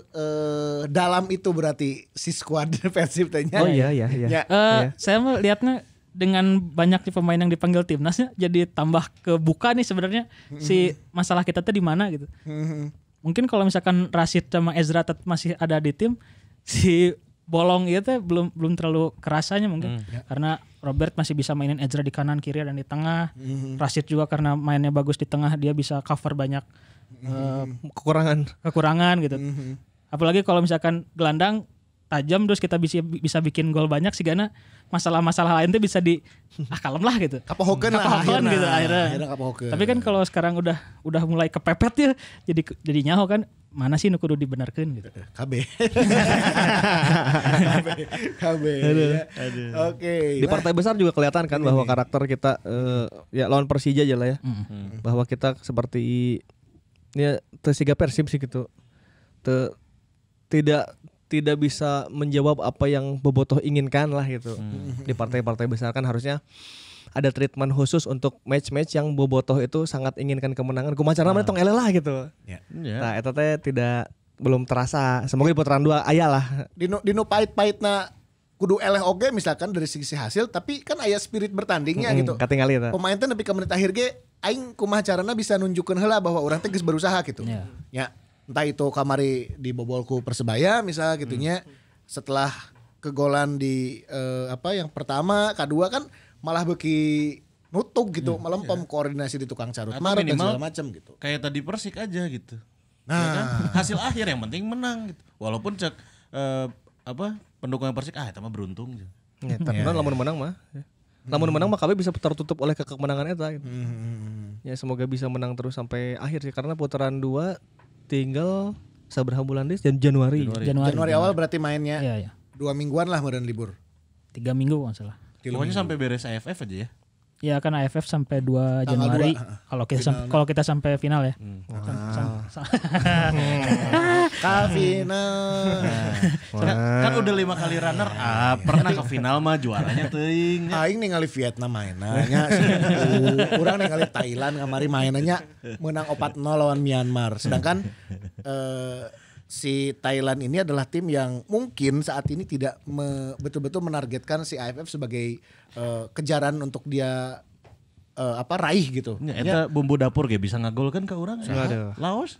uh, dalam itu berarti si squad defensif tanya. Oh iya iya iya. Ya. Uh, ya. saya melihatnya lihatnya dengan banyaknya pemain yang dipanggil timnasnya jadi tambah kebuka nih sebenarnya si mm-hmm. masalah kita tuh di mana gitu. Mm-hmm. Mungkin kalau misalkan Rashid sama Ezra masih ada di tim, si bolong itu iya belum belum terlalu kerasanya mungkin hmm. ya. karena Robert masih bisa mainin Ezra di kanan kiri dan di tengah hmm. Rashid juga karena mainnya bagus di tengah dia bisa cover banyak hmm. uh, kekurangan kekurangan gitu hmm. apalagi kalau misalkan gelandang tajam terus kita bisa bisa bikin gol banyak sih karena masalah-masalah lain tuh bisa di ah kalem lah gitu kapohoken lah akhirnya, gitu akhirnya, akhirnya tapi kan kalau sekarang udah udah mulai kepepet ya jadi jadi nyaho kan mana sih nukudu dibenarkan gitu eh, KB KB KB ya. oke okay, di partai nah. besar juga kelihatan kan ini bahwa karakter kita uh, ya lawan Persija aja lah ya hmm. hmm. bahwa kita seperti ya tersiga persib sih gitu Te, tidak tidak bisa menjawab apa yang bobotoh inginkan lah gitu hmm. di partai-partai besar kan harusnya ada treatment khusus untuk match-match yang bobotoh itu sangat inginkan kemenangan. macam namanya ah. tong lah gitu. Yeah. Yeah. Nah, itu teh tidak belum terasa. Semoga di putaran dua ayah lah. Dino dino pahit-pahit na kudu eleh oge misalkan dari sisi hasil tapi kan ayah spirit bertandingnya mm -hmm, gitu. Katingali eta. Pemain teh nepi ka menit akhir ge aing kumah carana bisa nunjukkan hela bahwa orang teh berusaha gitu. Yeah. Ya entah itu kamari di bobolku persebaya misal gitunya hmm. setelah kegolan di uh, apa yang pertama kedua kan malah beki nutup gitu, ya, melempem iya. iya. koordinasi di tukang carut Atau marut dan segala macam gitu. Kayak tadi Persik aja gitu. Ya nah, ya kan? hasil akhir yang penting menang gitu. Walaupun cek eh, apa pendukung yang Persik ah itu mah beruntung. Gitu. Ya, tapi ya, lamun menang mah. Ya. Hmm. Lamun lama menang mah KB bisa tertutup oleh kemenangan eta gitu. Hmm, hmm, ya semoga bisa menang terus sampai akhir sih karena putaran dua tinggal saberha bulan Des Januari. Januari. Januari. Januari awal berarti mainnya. Iya, iya. Dua mingguan lah kemudian libur. Tiga minggu masalah salah. Pokoknya sampai beres AFF aja ya. Ya kan AFF sampai 2 Januari kalau kita sampai kalau kita sampai final ya. Hmm. ke kan, ah. final. Nah, kan, kan udah lima kali runner up, pernah ke final mah juaranya teuing. Aing ningali Vietnam mainannya. Kurang ningali Thailand kemarin mainannya menang 4-0 lawan Myanmar. Sedangkan eh si Thailand ini adalah tim yang mungkin saat ini tidak me, betul-betul menargetkan si AFF sebagai uh, kejaran untuk dia uh, apa raih gitu. Ya, ya. bumbu dapur kayak bisa ngagol ya? ya gitu kan ke orang. Ya. Laos.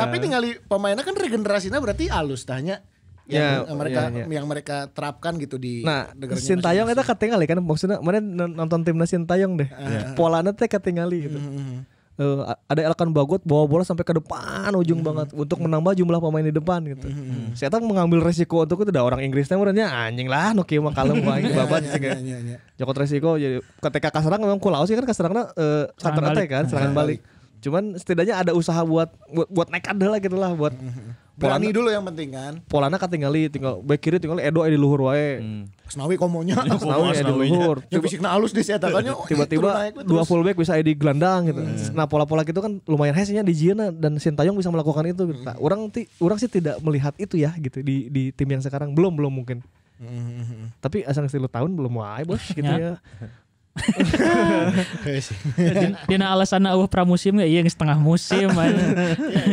Tapi tinggal pemainnya kan regenerasinya berarti alus tanya ya, yang mereka ya, ya. yang mereka terapkan gitu di nah Sintayong itu ketinggalan kan maksudnya mana nonton timnas Sintayong deh uh, ah. polanya teh ketinggalan gitu mm -hmm uh, ada Elkan Bagot bawa bola sampai ke depan ujung mm -hmm. banget untuk menambah jumlah pemain di depan gitu. Mm -hmm. hmm, hmm. Saya tahu mengambil resiko untuk itu udah orang Inggrisnya merenya anjing lah Nokia mah kalem aing iya, babat iya, sih kan. Iya, Jokot resiko jadi ya, ketika kasarang memang kulau sih kan kasarangnya uh, eh, counter kan serangan balik. Cuman setidaknya ada usaha buat buat, buat nekat lah gitu lah buat mm -hmm, hmm Polana Berani dulu yang penting kan. Polana kan tinggal back kiri tinggal Edo di luhur wae. Hmm. Asnawi komonya. Asnawi di luhur. Ya bisikna alus di kan Tiba-tiba dua fullback bisa di gelandang gitu. Hmm. Nah pola-pola gitu kan lumayan hasilnya di Jiena dan Sintayong bisa melakukan itu. Gitu. Nah, hmm. orang ti, orang sih tidak melihat itu ya gitu di di tim yang sekarang belum belum mungkin. Mm -hmm. Tapi asal 10 tahun belum wae bos gitu ya. ya. Dina alasan awah pramusim gak? Iya setengah musim.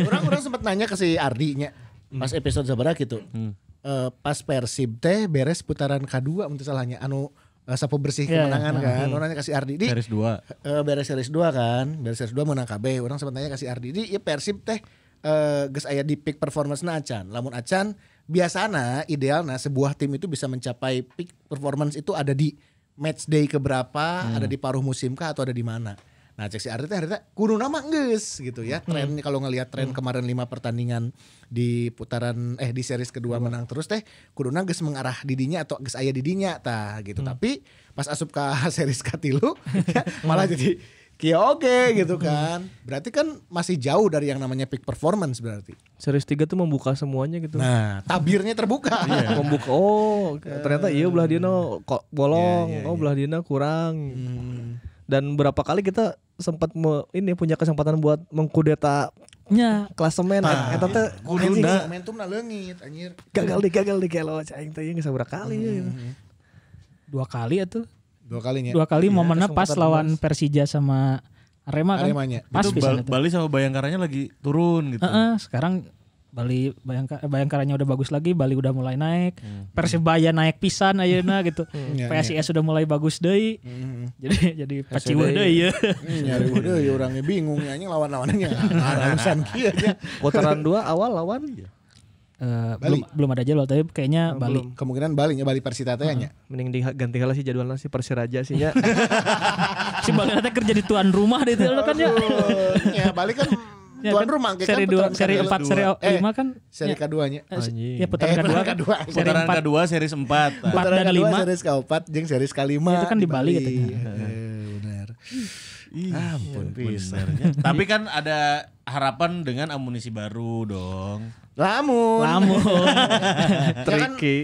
Orang-orang ya, sempat nanya ke si Ardi-nya pas hmm. episode seberapa gitu. Hmm. Eh, pas Persib teh beres putaran K2 untuk salahnya anu eh, sapu bersih ya, kemenangan ya. kan. Orangnya kasih Ardi di series 2. Eh, beres series 2 kan. Beres series 2 menang KB. Orang sempat nanya kasih Ardi di ya Persib teh uh, geus aya di peak performance na acan. Lamun acan biasana idealnya sebuah tim itu bisa mencapai peak performance itu ada di match day keberapa hmm. ada di paruh musim kah atau ada di mana nah cek si Arteta Arteta kudu nama nges gitu ya tren hmm. kalau ngelihat tren hmm. kemarin lima pertandingan di putaran eh di series kedua hmm. menang terus teh kudu geus mengarah didinya atau geus aya didinya tah gitu hmm. tapi pas asup ke series katilu ya, malah jadi Kia oke okay, gitu kan. Berarti kan masih jauh dari yang namanya peak performance berarti. Series 3 tuh membuka semuanya gitu. Nah, tabirnya terbuka. yeah. membuka. Oh, ternyata iya belah dino kok bolong. Yeah, yeah, oh, iya. belah dino kurang. Hmm. Dan berapa kali kita sempat me, ini punya kesempatan buat mengkudeta nya klasemen nah, eta teh iya. kuduna momentum na leungit anjir. Gagal di gagal di kalau aing teh geus sabaraha kali. Hmm, hmm, hmm. Dua kali atuh. Dua kali ya. Dua kali ya, momennya pas lawan mas. Persija sama Arema kan. Aremanya. Pas itu Bal Bali sama Bayangkaranya lagi turun gitu. Uh -uh, sekarang Bali bayangka, bayangkaranya udah bagus lagi, Bali udah mulai naik, hmm. Persibaya naik pisan ayeuna gitu. Hmm. Iya, ya, PSIS ya. sudah mulai bagus deui. Hmm. Jadi jadi paciwe deui ya. Hmm, nyari deui urangnya bingung nyanyi lawan-lawannya. Arusan kieu nya. Putaran 2 awal lawan Uh, Bali. belum belum ada jadwal tapi kayaknya oh, Bali. Belum. Kemungkinan Bali ya Bali Persita teh uh -huh. Mending diganti kalau sih jadwalnya si Persiraja sih ya. si Bali nanti kerja di tuan rumah deh itu kan ya. ya Bali kan ya, tuan kan, rumah kan, eh, kan seri 2 seri 4 seri 5 kan ya. seri keduanya eh, anjing ya putaran eh, kedua kan. kedua seri putaran kedua seri 4 putaran dan lima seri keempat jeung seri kelima itu kan di Bali iya, katanya benar iya, ampun benernya tapi kan ada harapan dengan amunisi baru dong Lamun. Lamun. Ya kan Tricky.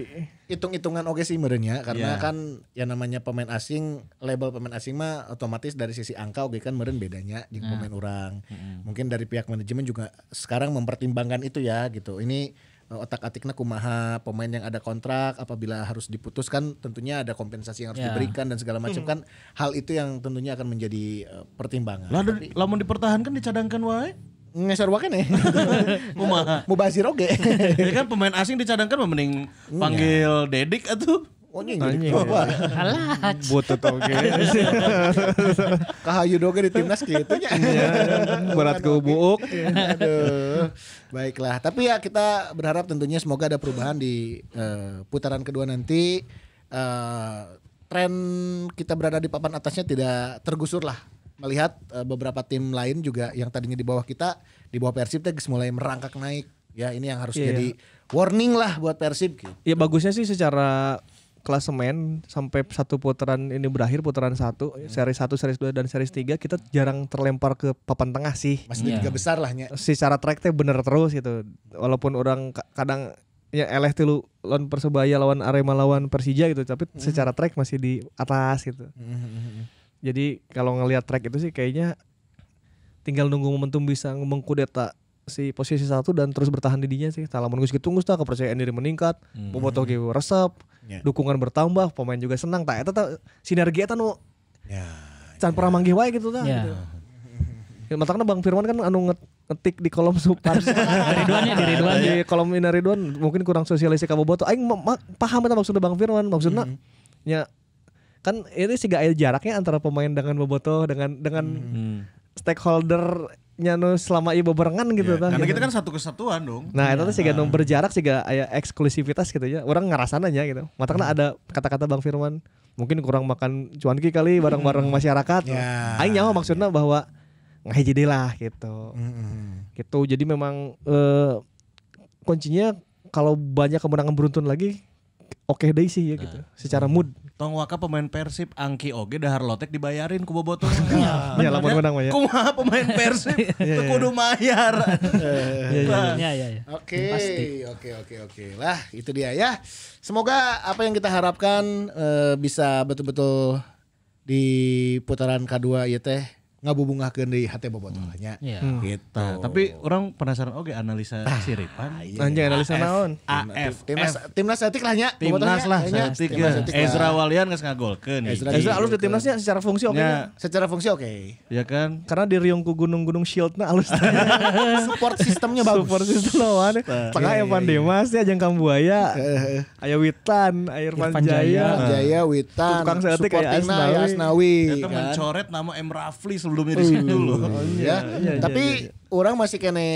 Hitung-hitungan oke sih merenya karena yeah. kan ya namanya pemain asing, label pemain asing mah otomatis dari sisi angka oke kan meren bedanya di nah. pemain orang. Mm. Mungkin dari pihak manajemen juga sekarang mempertimbangkan itu ya gitu. Ini e, otak-atiknya kumaha pemain yang ada kontrak apabila harus diputuskan tentunya ada kompensasi yang harus yeah. diberikan dan segala macam kan hal itu yang tentunya akan menjadi e, pertimbangan. Lah lamun dipertahankan dicadangkan wae ngeser wakan ya Muma. mau bahas oge kan pemain asing dicadangkan mending iya. panggil dedik atau Oh, jadi bawa. Alah. Butut oke. Kahayu doge di timnas gitu ya. Berat ke buuk. Baiklah, tapi ya kita berharap tentunya semoga ada perubahan di eh, putaran kedua nanti uh, tren kita berada di papan atasnya tidak tergusur lah melihat uh, beberapa tim lain juga yang tadinya di bawah kita di bawah Persib tadi mulai merangkak naik. Ya ini yang harus yeah, jadi yeah. warning lah buat Persib gitu. Ya bagusnya sih secara klasemen sampai satu putaran ini berakhir putaran satu ya, hmm. seri satu seri dua dan seri tiga kita jarang terlempar ke papan tengah sih masih yeah. besar lahnya. secara tracknya bener terus gitu walaupun orang kadang ya eleh tuh lawan persebaya lawan arema lawan persija gitu tapi hmm. secara track masih di atas gitu hmm. hmm, hmm, hmm. Jadi kalau ngelihat track itu sih kayaknya tinggal nunggu momentum bisa mengkudeta si posisi satu dan terus bertahan di dinya sih. menunggu segitu tunggu tak kepercayaan diri meningkat, hmm. bobotoh resep, yeah. dukungan bertambah, pemain juga senang. Tak itu tak sinergi itu nu ya, can yeah. pernah manggih wae gitu tak. Yeah. Gitu. Ya, Bang Firman kan anu ngetik di kolom super Ridwan ya di Ridwan di kolom ini Ridwan mungkin kurang sosialisasi kamu bobotoh. Aing paham apa maksudnya Bang Firman, maksudnya mm -hmm. ya kan ini sih gak jaraknya antara pemain dengan bobotoh dengan dengan hmm. stakeholder nyano selama ibu berengan gitu yeah. Tah, karena kita gitu. kan satu kesatuan dong nah yeah. itu tuh sih gak iya. nomor jarak sih gak eksklusivitas gitu ya orang ngerasananya gitu mata karena hmm. ada kata-kata bang firman mungkin kurang makan cuanki kali hmm. bareng-bareng masyarakat yeah. aing nyawa maksudnya bahwa ngaji deh lah gitu mm -hmm. gitu jadi memang uh, kuncinya kalau banyak kemenangan beruntun lagi oke okay deh sih ya gitu nah. secara mood Tong Waka pemain Persib Angki Oge dahar lotek dibayarin ku bobotoh. Iya, iya, lamun kan? menang mah ya. Kumaha pemain Persib iya, iya, teu kudu mayar. Iya, iya, iya. Oke, oke, oke, oke. Lah, itu dia ya. Semoga apa yang kita harapkan eh, bisa betul-betul di putaran kedua ya teh ngabubungahkeun deui hate bobotoh nya. Yeah. Hmm. Gitu. Nah, tapi orang penasaran oke okay, analisa ah, Siripan. Iya. Anjing analisa naon? AF. Timnas timnas etik lah nya. Timnas lah etik. Ezra Walian geus ngagolkeun. Ezra, Ezra alus di gitu. timnasnya secara fungsi oke. Okay ya. Secara fungsi oke. Okay. Ya kan? Karena di riung ku gunung-gunung shieldna alus. Support sistemnya bagus. Support sistem lawan. Iya, iya, Tengah iya. ya Pandemas ya Jangkang Buaya. Eh. Aya Witan, Air Panjaya. Jaya Witan. Tukang seetik ya, Asnawi. Itu kan? mencoret nama M Rafli sebelumnya di sini dulu Oh, iya, ya. Iya, iya, Tapi iya, iya. orang masih kene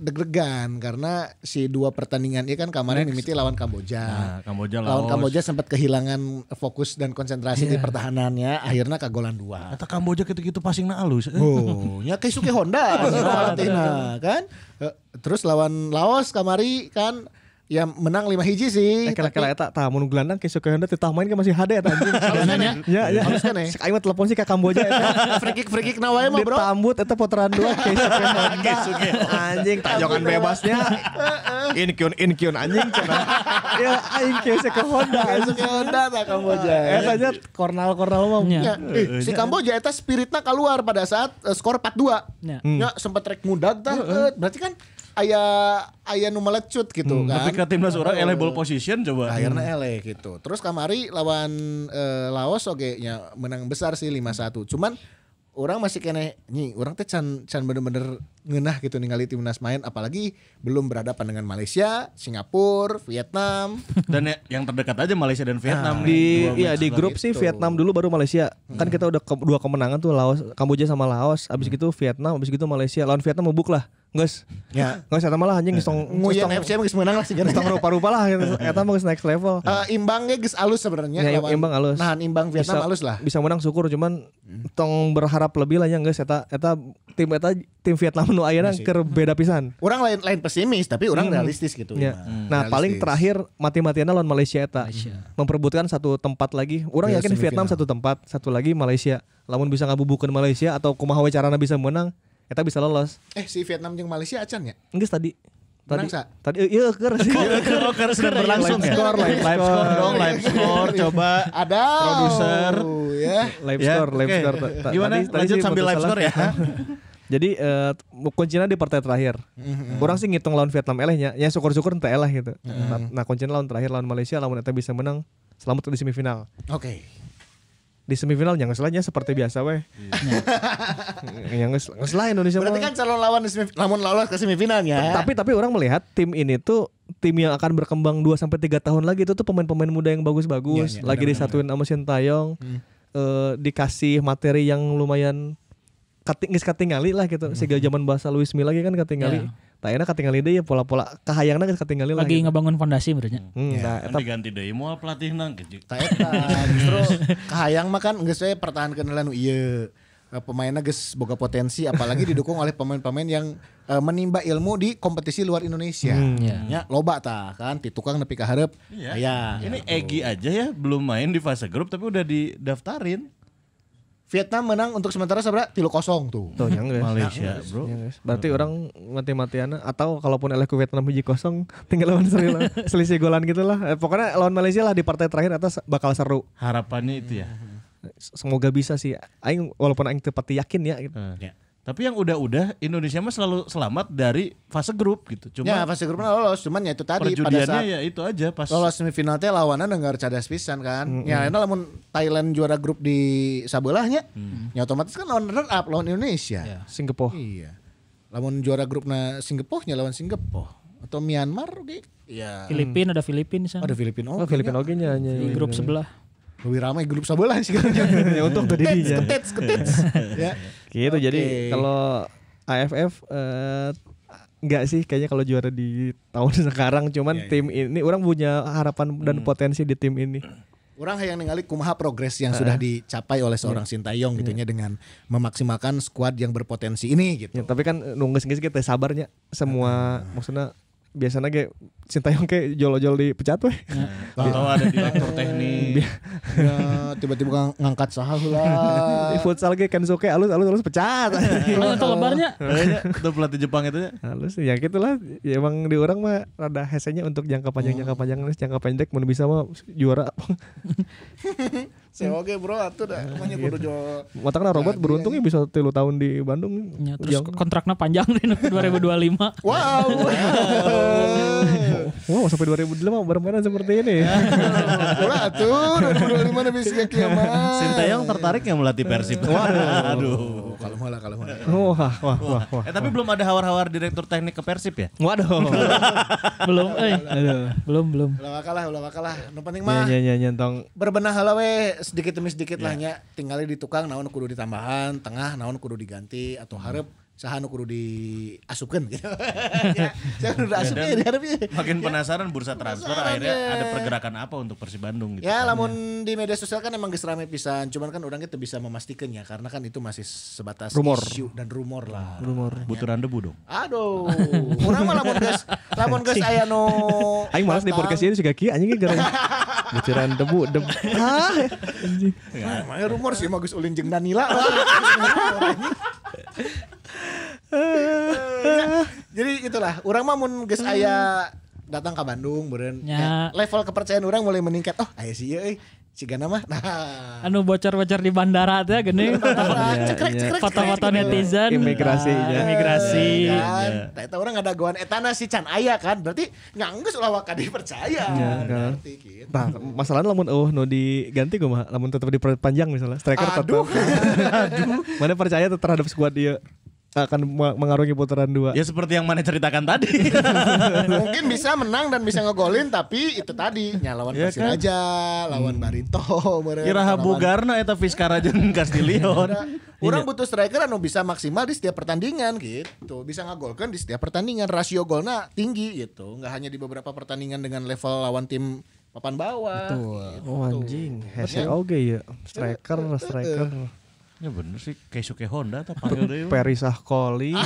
deg-degan karena si dua pertandingan ini iya kan kemarin mimiti lawan Kamboja. Nah, Kamboja lawan Laos. Kamboja sempat kehilangan fokus dan konsentrasi yeah. di iya. pertahanannya, akhirnya kagolan dua. Kata Kamboja gitu-gitu passing halus. Eh. Oh, ya kayak Suke Honda, kan? Eh, terus lawan Laos kamari kan ya menang lima hiji sih eh, kira-kira eta tah mun gelandang ke sukeunda teh tah main ke masih hade eta anjing ya ya ya harusnya nih sek telepon sih ka Kamboja eta ya, free kick free kick mah ya, bro Ditambut eta poteran dua ke sukeunda anjing tajongan bebasnya inkyun inkyun anjing cenah ya aing ke sukeunda Honda ta Kamboja eta nya kornal kornal mah si Kamboja eta spiritna keluar pada saat eh, skor 4-2 Ya, ya sempat rek mudag tah eh, berarti kan ayah ayah nu melecut gitu hmm, kan. Ketika timnas orang uh, eligible position coba. Akhirnya hmm. ele gitu. Terus kamari lawan uh, Laos oke okay, ya menang besar sih 5-1. Cuman orang masih kene nyi, orang teh can can bener-bener ngenah gitu ningali timnas main apalagi belum berhadapan dengan Malaysia, Singapura, Vietnam. dan ya, yang terdekat aja Malaysia dan Vietnam nah, di iya di grup sih Vietnam dulu baru Malaysia. Kan hmm. Kan kita udah ke, dua kemenangan tuh Laos, Kamboja sama Laos, habis hmm. gitu Vietnam, habis gitu Malaysia. Lawan Vietnam mubuk lah. Gus, ya. Gus eta malah anjing geus tong eh. nguyen FCM geus lah sih geus rupa-rupa lah gitu. eta mah next level. Uh, imbangnya geus alus sebenarnya. Ya, imbang alus. Nah, imbang Vietnam bisa, alus lah. Bisa menang syukur cuman hmm. tong berharap lebih lah yang geus eta eta tim eta tim Vietnam nu ayeuna iya kerbeda pisan. Orang lain lain pesimis tapi orang hmm. realistis gitu. Ya. Hmm. Nah, realistis. paling terakhir mati-matian lawan Malaysia eta. memperbutkan satu tempat lagi. Orang iya, yakin Vietnam satu tempat, satu lagi Malaysia. Lamun bisa ngabubukin Malaysia atau kumaha carana bisa menang, kita ya, bisa lolos. Eh si Vietnam jeung Malaysia acan ya? Enggak tadi. Tadi, Menang, tadi iya ker sih ker ker sudah berlangsung ya score, live, live score dong live iya. score coba ada produser ya live ya, score live score gimana lanjut sambil live score ya jadi uh, kuncinya di partai terakhir. Mm-hmm. Orang sih ngitung lawan Vietnam elehnya, ya syukur-syukur entah elah gitu. Mm-hmm. Nah, nah, kuncinya lawan terakhir lawan Malaysia lawan kita bisa menang selamat di semifinal. Oke. Okay di semifinal yang ngeselnya seperti biasa weh. yang ya, ngesel Indonesia. Berarti kan calon lawan di semifinal, lawan lolos ke semifinal ya. Tapi tapi orang melihat tim ini tuh tim yang akan berkembang 2 sampai tiga tahun lagi itu tuh pemain-pemain muda yang bagus-bagus, ya, ya, lagi bener, disatuin sama Sintayong. Hmm. Eh, dikasih materi yang lumayan kating ngis katingali lah gitu. Sehingga hmm. zaman bahasa Luis Mila lagi kan katingali. yeah tak enak ketinggalan deh ya pola-pola kahayangnya geus ketinggalan lagi gitu. ngebangun fondasi berarti hmm, ya, nah, kan eta diganti mau pelatih nang gitu tak enak, justru kahayang mah kan saya we pertahankeun nu iya pemainnya guys boga potensi apalagi didukung oleh pemain-pemain yang uh, menimba ilmu di kompetisi luar Indonesia. Hmm, ya. Ya, loba ta kan ti tukang nepi kaharep. Iya. Ya, ini Egi aja ya belum main di fase grup tapi udah didaftarin. Vietnam menang untuk sementara sabra Tilu kosong tuh. Tuh yang guys. Malaysia, bro. Berarti orang mati-matian atau kalaupun elek Vietnam hiji kosong tinggal lawan Sri selisih golan gitulah. Eh, pokoknya lawan Malaysia lah di partai terakhir atas bakal seru. Harapannya itu ya. Semoga bisa sih. Aing walaupun aing tepat yakin ya. Gitu. Uh, ya. Tapi yang udah-udah Indonesia mah selalu selamat dari fase grup gitu. Ya, Cuma ya fase grup lolos, cuman ya itu tadi pada saat ya itu aja pas lolos semifinal teh lawannya dengar cadas pisan kan. Mm -hmm. Ya enak lamun Thailand juara grup di sabelahnya, mm -hmm. ya otomatis kan lawan runner up lawan Indonesia. Yeah. Singapura. Iya. Lamun juara grupnya Singapura lawan Singapura oh. atau Myanmar oke. Gitu. Ya. Filipina ada Filipina di sana. Oh, ada Filipina oke. oh, Filipina oke ya. Di grup iya. sebelah lebih ramai grup sebelah sih kan. ya untung tuh ketits, ketits, ketits. ya. Gitu okay. jadi kalau AFF uh, eh, Enggak sih kayaknya kalau juara di tahun sekarang cuman yeah, yeah. tim ini orang punya harapan hmm. dan potensi di tim ini. Orang yang ningali kumaha progres yang uh, sudah dicapai oleh seorang yeah. Sintayong gitu ya. ya dengan memaksimalkan skuad yang berpotensi ini gitu. Ya, tapi kan nunggu sih kita sabarnya semua uh, maksudnya biasanya kayak cinta yang kayak jolo jol dipecat weh. Nah, iya. atau ada direktur teknik. ya, tiba-tiba ngangkat sahah lah. Di futsal kayak kan suka alus alus alus pecat. Iya. Iya. Itu lebarnya. Itu pelatih Jepang itu ya. alus ya gitulah. Ya emang di orang mah rada hesenya untuk jangka panjang jangka panjang jangka pendek mau bisa mah juara. Saya oke bro atuh dah gitu. kudu jual. Matakna robot ya bisa tiga tahun di Bandung. Ya, terus Yang... kontraknya panjang deh 2025. Wow. wow, sampai 2025 bermainan seperti ini. Ulah atuh 2025 bisa kiamat. Sintayong tertarik yang melatih Persib. Waduh. Aduh kalau malah kalau malah. Wah, wah, wah, wah. Eh tapi wah. belum ada hawar-hawar direktur teknik ke Persib ya? Waduh. belum eh aduh, belum belum. Ulah kalah, ulah kalah. Nu penting mah. Nya nya nyentong. Berbenah we, sedikit demi sedikit ya. lah iya. nya. Tinggalnya di tukang naon kudu ditambahan, tengah naon kudu diganti atau hmm. harap sahanu kudu diasupkan gitu. saya kudu ya, ya, ya Makin ya. penasaran bursa transfer penasaran akhirnya ya. ada pergerakan apa untuk Persib Bandung gitu. Ya, kan, lamun ya. di media sosial kan emang geus rame pisan, cuman kan orang kita bisa memastikan ya karena kan itu masih sebatas rumor. isu dan rumor lah. Rumor. Buturan debu dong. Aduh. Orang mah lamun geus lamun geus aya nu Aing malas di podcast ini juga ki anjing gerong. Buturan debu debu. Hah. Anjing. rumor sih mah geus ulin jeung Danila. Eh, nah, jadi itulah orang mah mun geus hmm. aya datang ke Bandung beren ya. eh, level kepercayaan orang mulai meningkat oh ayo sih ya gana mah nah. anu bocor-bocor di bandara ya, gini iya. foto-foto netizen iya, imigrasi ya. imigrasi iya kan ya. eta orang ada goan etana si can ayah kan berarti nganggus lah ka dipercaya ya, kan. Gitu. Nah, masalahnya lamun oh, no diganti gue mah lamun tetap diperpanjang misalnya striker tetap aduh mana percaya terhadap squad dia akan mengarungi putaran dua. Ya seperti yang mana ceritakan tadi. Mungkin bisa menang dan bisa ngegolin tapi itu tadi ya lawan ya kan? aja, lawan hmm. Barito. Kiraha Bugarna eta Fiskara jeung Castillion. Iya. Orang iya. butuh striker anu bisa maksimal di setiap pertandingan gitu. Bisa ngegolkan di setiap pertandingan. Rasio golnya tinggi gitu. Nggak hanya di beberapa pertandingan dengan level lawan tim papan bawah. Betul. Gitu. Oh anjing, hese oge ya. Striker, eh, eh, eh. striker. Ya bener sih, Keisuke Honda atau panggil deh. Perry Sahkoli,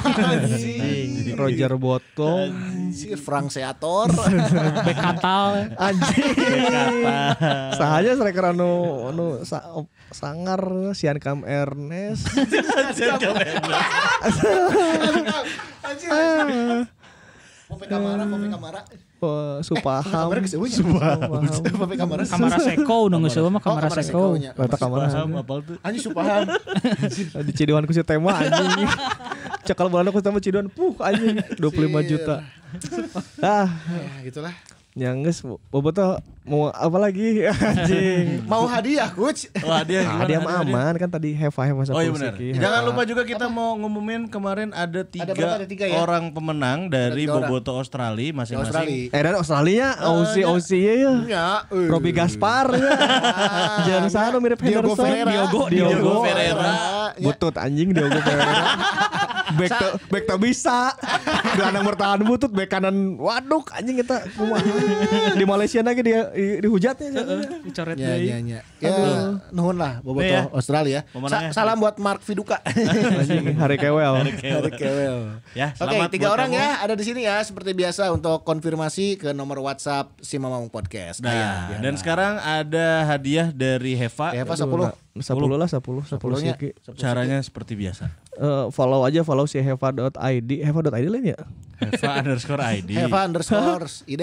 Roger Botong, anjir Frank Seator, Bekatal, anjir. Sahaja striker anu anu sa, sangar Sian Kam Ernest. Sian Kam Ernest. Anjir. Kopi Kamara, Kopi Kamara supaham. Eh, supaham. Eh, supaham. kamar kamar seko udah nggak mah kamar seko. Kata kamar seko. Apal supaham. Di ciduan ku tema anjing. Cekal bulan aku sama ciduan, Puh anjing 25 juta. Ah, gitulah yang geus bobotoh mau apa lagi anjing. mau hadiah, Coach. Oh, hadiah. Nah, hadiah mah aman kan tadi Heva Heva Oh iya benar. Jangan lupa juga kita apa? mau ngumumin kemarin ada tiga, ada ada tiga ya? orang pemenang dari Boboto Australia masing-masing. Eh dan Australia Aussie uh, Aussie ya. ya. ya eh. Robi Gaspar. Iya. Jangan salah mirip Henderson. Diogo Ferreira. Diogo, Diogo Ferreira. Iya. Butut anjing Diogo Ferreira. back to back to bisa gelandang bertahan butut back kanan waduk anjing kita di Malaysia lagi dia dihujatnya ya, dicoret ya ya ya ya nuhun lah bobotoh yeah. Iya. Australia Sa salam buat Mark Viduka hari kewel hari kewel ya oke okay, tiga orang kamu. ya ada di sini ya seperti biasa untuk konfirmasi ke nomor WhatsApp si Mamang Podcast nah, nah ya, nah. dan sekarang ada hadiah dari Heva Heva 10 10 lah 10 10 Caranya seperti biasa. Uh, follow aja follow follow si heva.id heva.id lain ya heva underscore id heva underscore id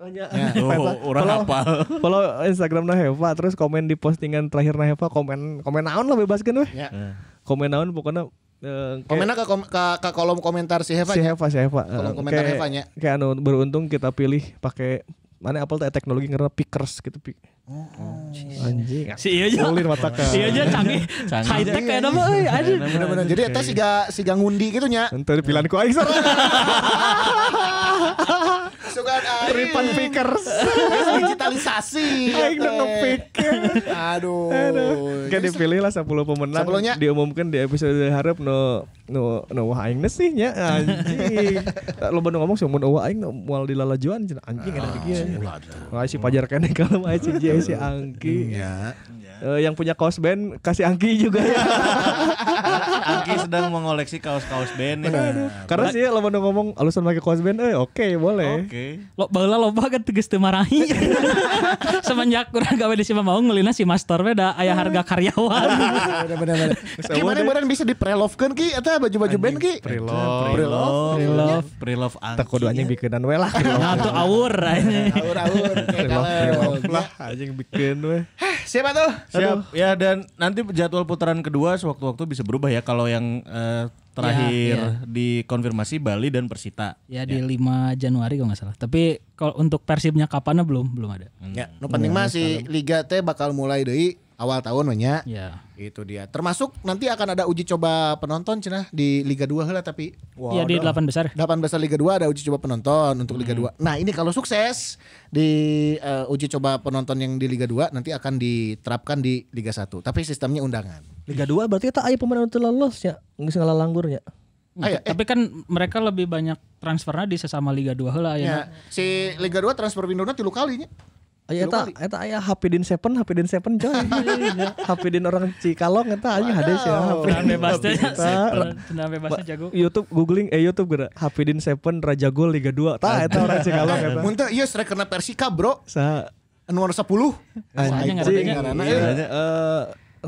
banyak ya. oh, Heva. orang follow, hafal follow Instagramnya Heva terus komen di postingan terakhirnya Heva komen komen naon lah bebas kan weh ya. Ya. komen naon pokoknya Uh, eh, komen ke, kom, ke, ke kolom komentar si Heva si Heva si Heva kolom eh, komentar Heva nya kayak anu beruntung kita pilih pakai mana Apple teknologi ngerti pickers gitu anjing iya. si iya aja si iya aja canggih high tech kayak nama anjing bener-bener jadi ga siga siga ngundi gitu nya di pilihan ku aing sareng Ripan pickers Digitalisasi Aing dong ngepick Aduh Kan dipilih lah 10 pemenang Sebelumnya Diumumkan di episode harap No No No wah aing sih nya Anjing Lo bener ngomong sih mau wah aing Mual dilalajuan Anjing enak ah. begini, Ngasih pajar kene Kalau aja si Angki. Ya. Uh, yang punya kaos band kasih Angki juga ya. Angki sedang mengoleksi kaos-kaos band ya. Karena sih lo mau ngomong alusan pakai kaos band eh oke okay, boleh. Oke. Okay. Lo baheula loba kan tegas temarahi. Semenjak kurang gawe di Sima Maung ngelina si master beda ayah harga karyawan. Benar-benar. Gimana beran bisa diprelovkeun ki atau kan, baju-baju band ki? Prelove. Prelove. Prelove. Prelove Angki. Tak kudu anjing bikinan we lah. Nah, tuh awur anjing. Awur-awur. Prelove lah anjing yang bikin weh. Siapa tuh? Siap. Aduh. Ya dan nanti jadwal putaran kedua sewaktu-waktu bisa berubah ya kalau yang uh, terakhir ya, ya. dikonfirmasi Bali dan Persita. Ya, ya. di 5 Januari kalau nggak salah. Tapi kalau untuk Persibnya kapannya belum belum ada. Hmm. Ya, no penting iya, masih si Liga T bakal mulai dari awal tahun banyak. Ya. ya. Itu dia. Termasuk nanti akan ada uji coba penonton Cina di Liga 2 lah tapi. Wow, iya di 8 besar. 8 besar Liga 2 ada uji coba penonton untuk hmm. Liga 2. Nah, ini kalau sukses di uh, uji coba penonton yang di Liga 2 nanti akan diterapkan di Liga 1, tapi sistemnya undangan. Liga 2 berarti kita ayo pemain untuk lolos ya, Enggak geus langgurnya. Ayah, ah, ya, eh. tapi kan mereka lebih banyak transfernya di sesama Liga 2 lah ya. ya si Liga 2 transfer windownya tilu kalinya. Oh, iya eta eta aya HP din Seven, HP din Seven coy. HP din orang Cikalong eta aja ada sih. Cenah bebas teh. Cenah bebas jago. YouTube googling eh YouTube gara HP din Seven Raja Gol Liga 2. Tah eta orang Cikalong eta. Mun teh ieu iya, kena Persika, Bro. Sa anu 10. Anjing ngaranana. Heeh. Iya.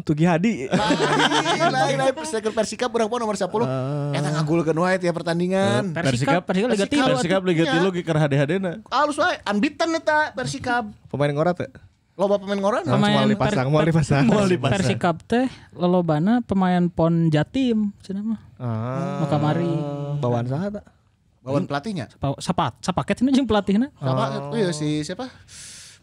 Tugi Hadi. Lain lain persikap Persika kurang nomor 10. Uh, ah. Eta ngagulkeun wae tiap pertandingan. Persika Persika Liga Tilu. Persika Liga Tilu ge keur hade-hadena. Alus wae unbeaten eta Persika. Pemain ngora teh? Loba pemain ngora nah, pemain moal dipasang, mau dipasang. Mau dipasang. Persikap teh lolobana pemain Pon Jatim cenah mah. Ah. Maka mari Bawaan saha tak? Bawaan pelatihnya? Sapat, sapaket ini jeung pelatihna. Sapaket, oh. Ah. iya si siapa?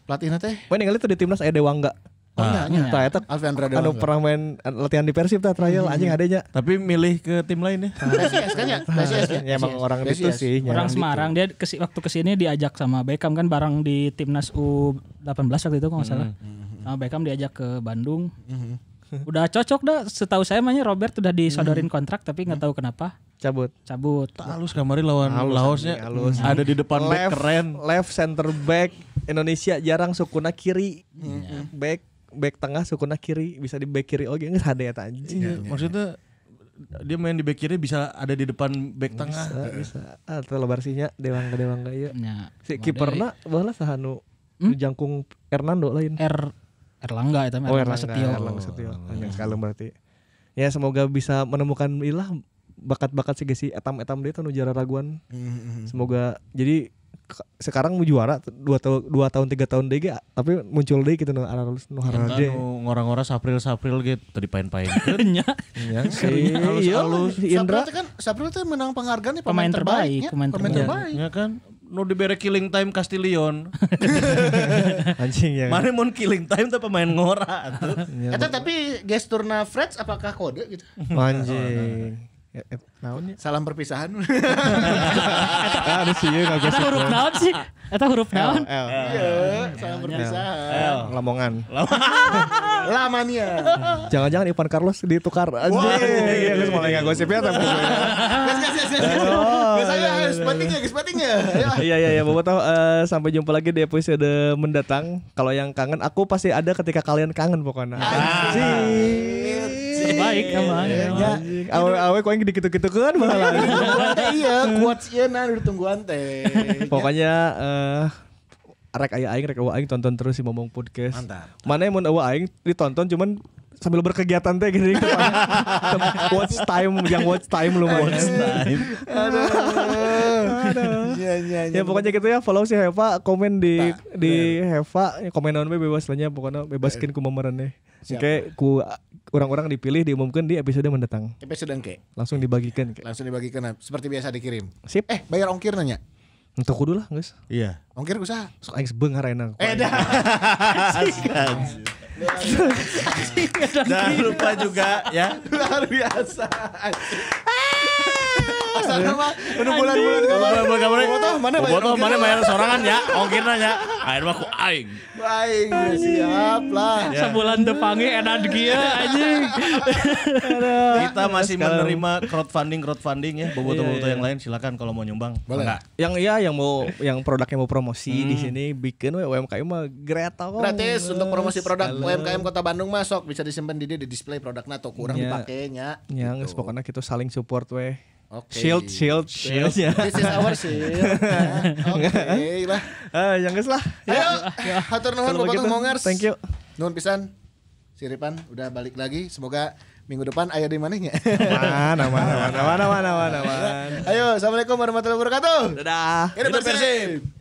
Pelatihnya teh. Poe ningali tuh di timnas aya Dewangga. Oh, nah, nah, eta anu pernah main latihan di Persib tuh trial hmm. anjing adanya. Tapi milih ke tim lain ya. PSIS ah. kan ya? Ah, PSIS ya? ya, emang orang itu sih. Ya, orang gitu. Semarang dia kesi, waktu kesini diajak sama Beckham kan bareng di timnas U18 waktu itu kalau nggak salah. Hmm, hmm, hmm. Sama Beckham diajak ke Bandung. Udah cocok dah setahu saya makanya Robert udah disodorin kontrak tapi nggak tahu kenapa cabut cabut halus kamari lawan halus, Laosnya halus. ada di depan left, back keren left center back Indonesia jarang sukuna kiri back back tengah sukuna kiri bisa di back kiri oke oh, nggak ada ya tanji iya, iya, iya, maksudnya iya. dia main di back kiri bisa ada di depan back bisa, tengah bisa atau ah, lebar sinya dewangga dewangga ya si kiperna bahwa sahanu hmm? jangkung Hernando lain R er, Erlangga itu oh, Erlangga, Setio Erlangga Setio oh, yang sekali berarti ya semoga bisa menemukan ilah bakat-bakat sih si etam etam dia tuh nujara raguan hmm, hmm, hmm. semoga jadi sekarang mau juara dua tahun dua tahun tiga tahun deh tapi muncul deh gitu nu aralus nu haraje ngorang-ngorang sapril sapril gitu tadi pain-pain nya ya halus iya. halus Indra kan sapril tuh menang penghargaan nih pemain, pemain terbaik, terbaik pemain, terbaik ya kan no dibere killing time Castillion anjing ya mana mau killing time tuh pemain ngora tuh iya, eh, tapi gesturna Freds apakah kode gitu anjing Eh, eh, ya, naon Salam perpisahan. Ah, ada sih ya, nggak gue. huruf naon sih? Eta huruf naon? Iya, salam perpisahan. Lamongan. Lamania. Jangan-jangan Ivan Carlos ditukar aja. Iya, gue mulai nggak gosip ya tapi. Iya, iya, iya, iya, iya. iya eh, Bapak tahu sampai jumpa lagi di episode mendatang. Kalau yang kangen, aku pasti ada ketika kalian kangen pokoknya. Sih baik iya, emang. Ya, awe-awe kau yang dikit-dikit iya, kan malah. Iya, kuat sih nah udah tungguan teh. Pokoknya eh rek ayah aing rek awa aing tonton terus si momong podcast. Mana yang mau awa aing ditonton cuman sambil berkegiatan teh gitu. watch time yang watch time lu Watch time. Ya, ya, ya, pokoknya gitu ya follow si Heva, komen di nah, di Heva, komen naon bebas lainnya pokoknya bebaskin kumamaran deh. Oke, ku orang-orang dipilih diumumkan di episode mendatang. Episode yang kayak Langsung dibagikan. Ke. Langsung dibagikan nah, seperti biasa dikirim. Sip. Eh, bayar ongkir nanya. Untuk kudu lah, guys. Iya. Ongkir sah Sok aing sebeung harena. Eh, dah. Jangan lupa juga ya. Luar biasa. Asal mah anu bulan-bulan kabar. Bulan-bulan Bobotoh mana bayar? Bobotoh mana bayar sorangan ya? Ongkirna ya. nya. air mah ku aing. Aing ya, siap lah. Ya. Sebulan depangi edan ya, kieu anjing. Kita masih menerima crowdfunding crowdfunding ya. Bobotoh-bobotoh iya, iya. yang lain silakan kalau mau nyumbang. Boleh. Yang iya yang mau yang produknya mau promosi di hmm. sini bikin we UMKM mah gratis Gratis untuk promosi produk UMKM Kota Bandung masuk bisa disimpan di di display produknya atau kurang iya. dipakainya. Yang gitu. pokoknya kita saling support we. Okay. Shield, shield, shield. shield. Iya. This is our shield. Oke okay lah. Ah, yang guys lah. Ayo. Ya. Hatur nuhun bobotoh mongers. Thank you. Nuhun pisan. Siripan udah balik lagi. Semoga minggu depan ayah di mana nya? Mana mana mana mana mana mana. Ayo, assalamualaikum warahmatullahi wabarakatuh. Dadah. ini bersih.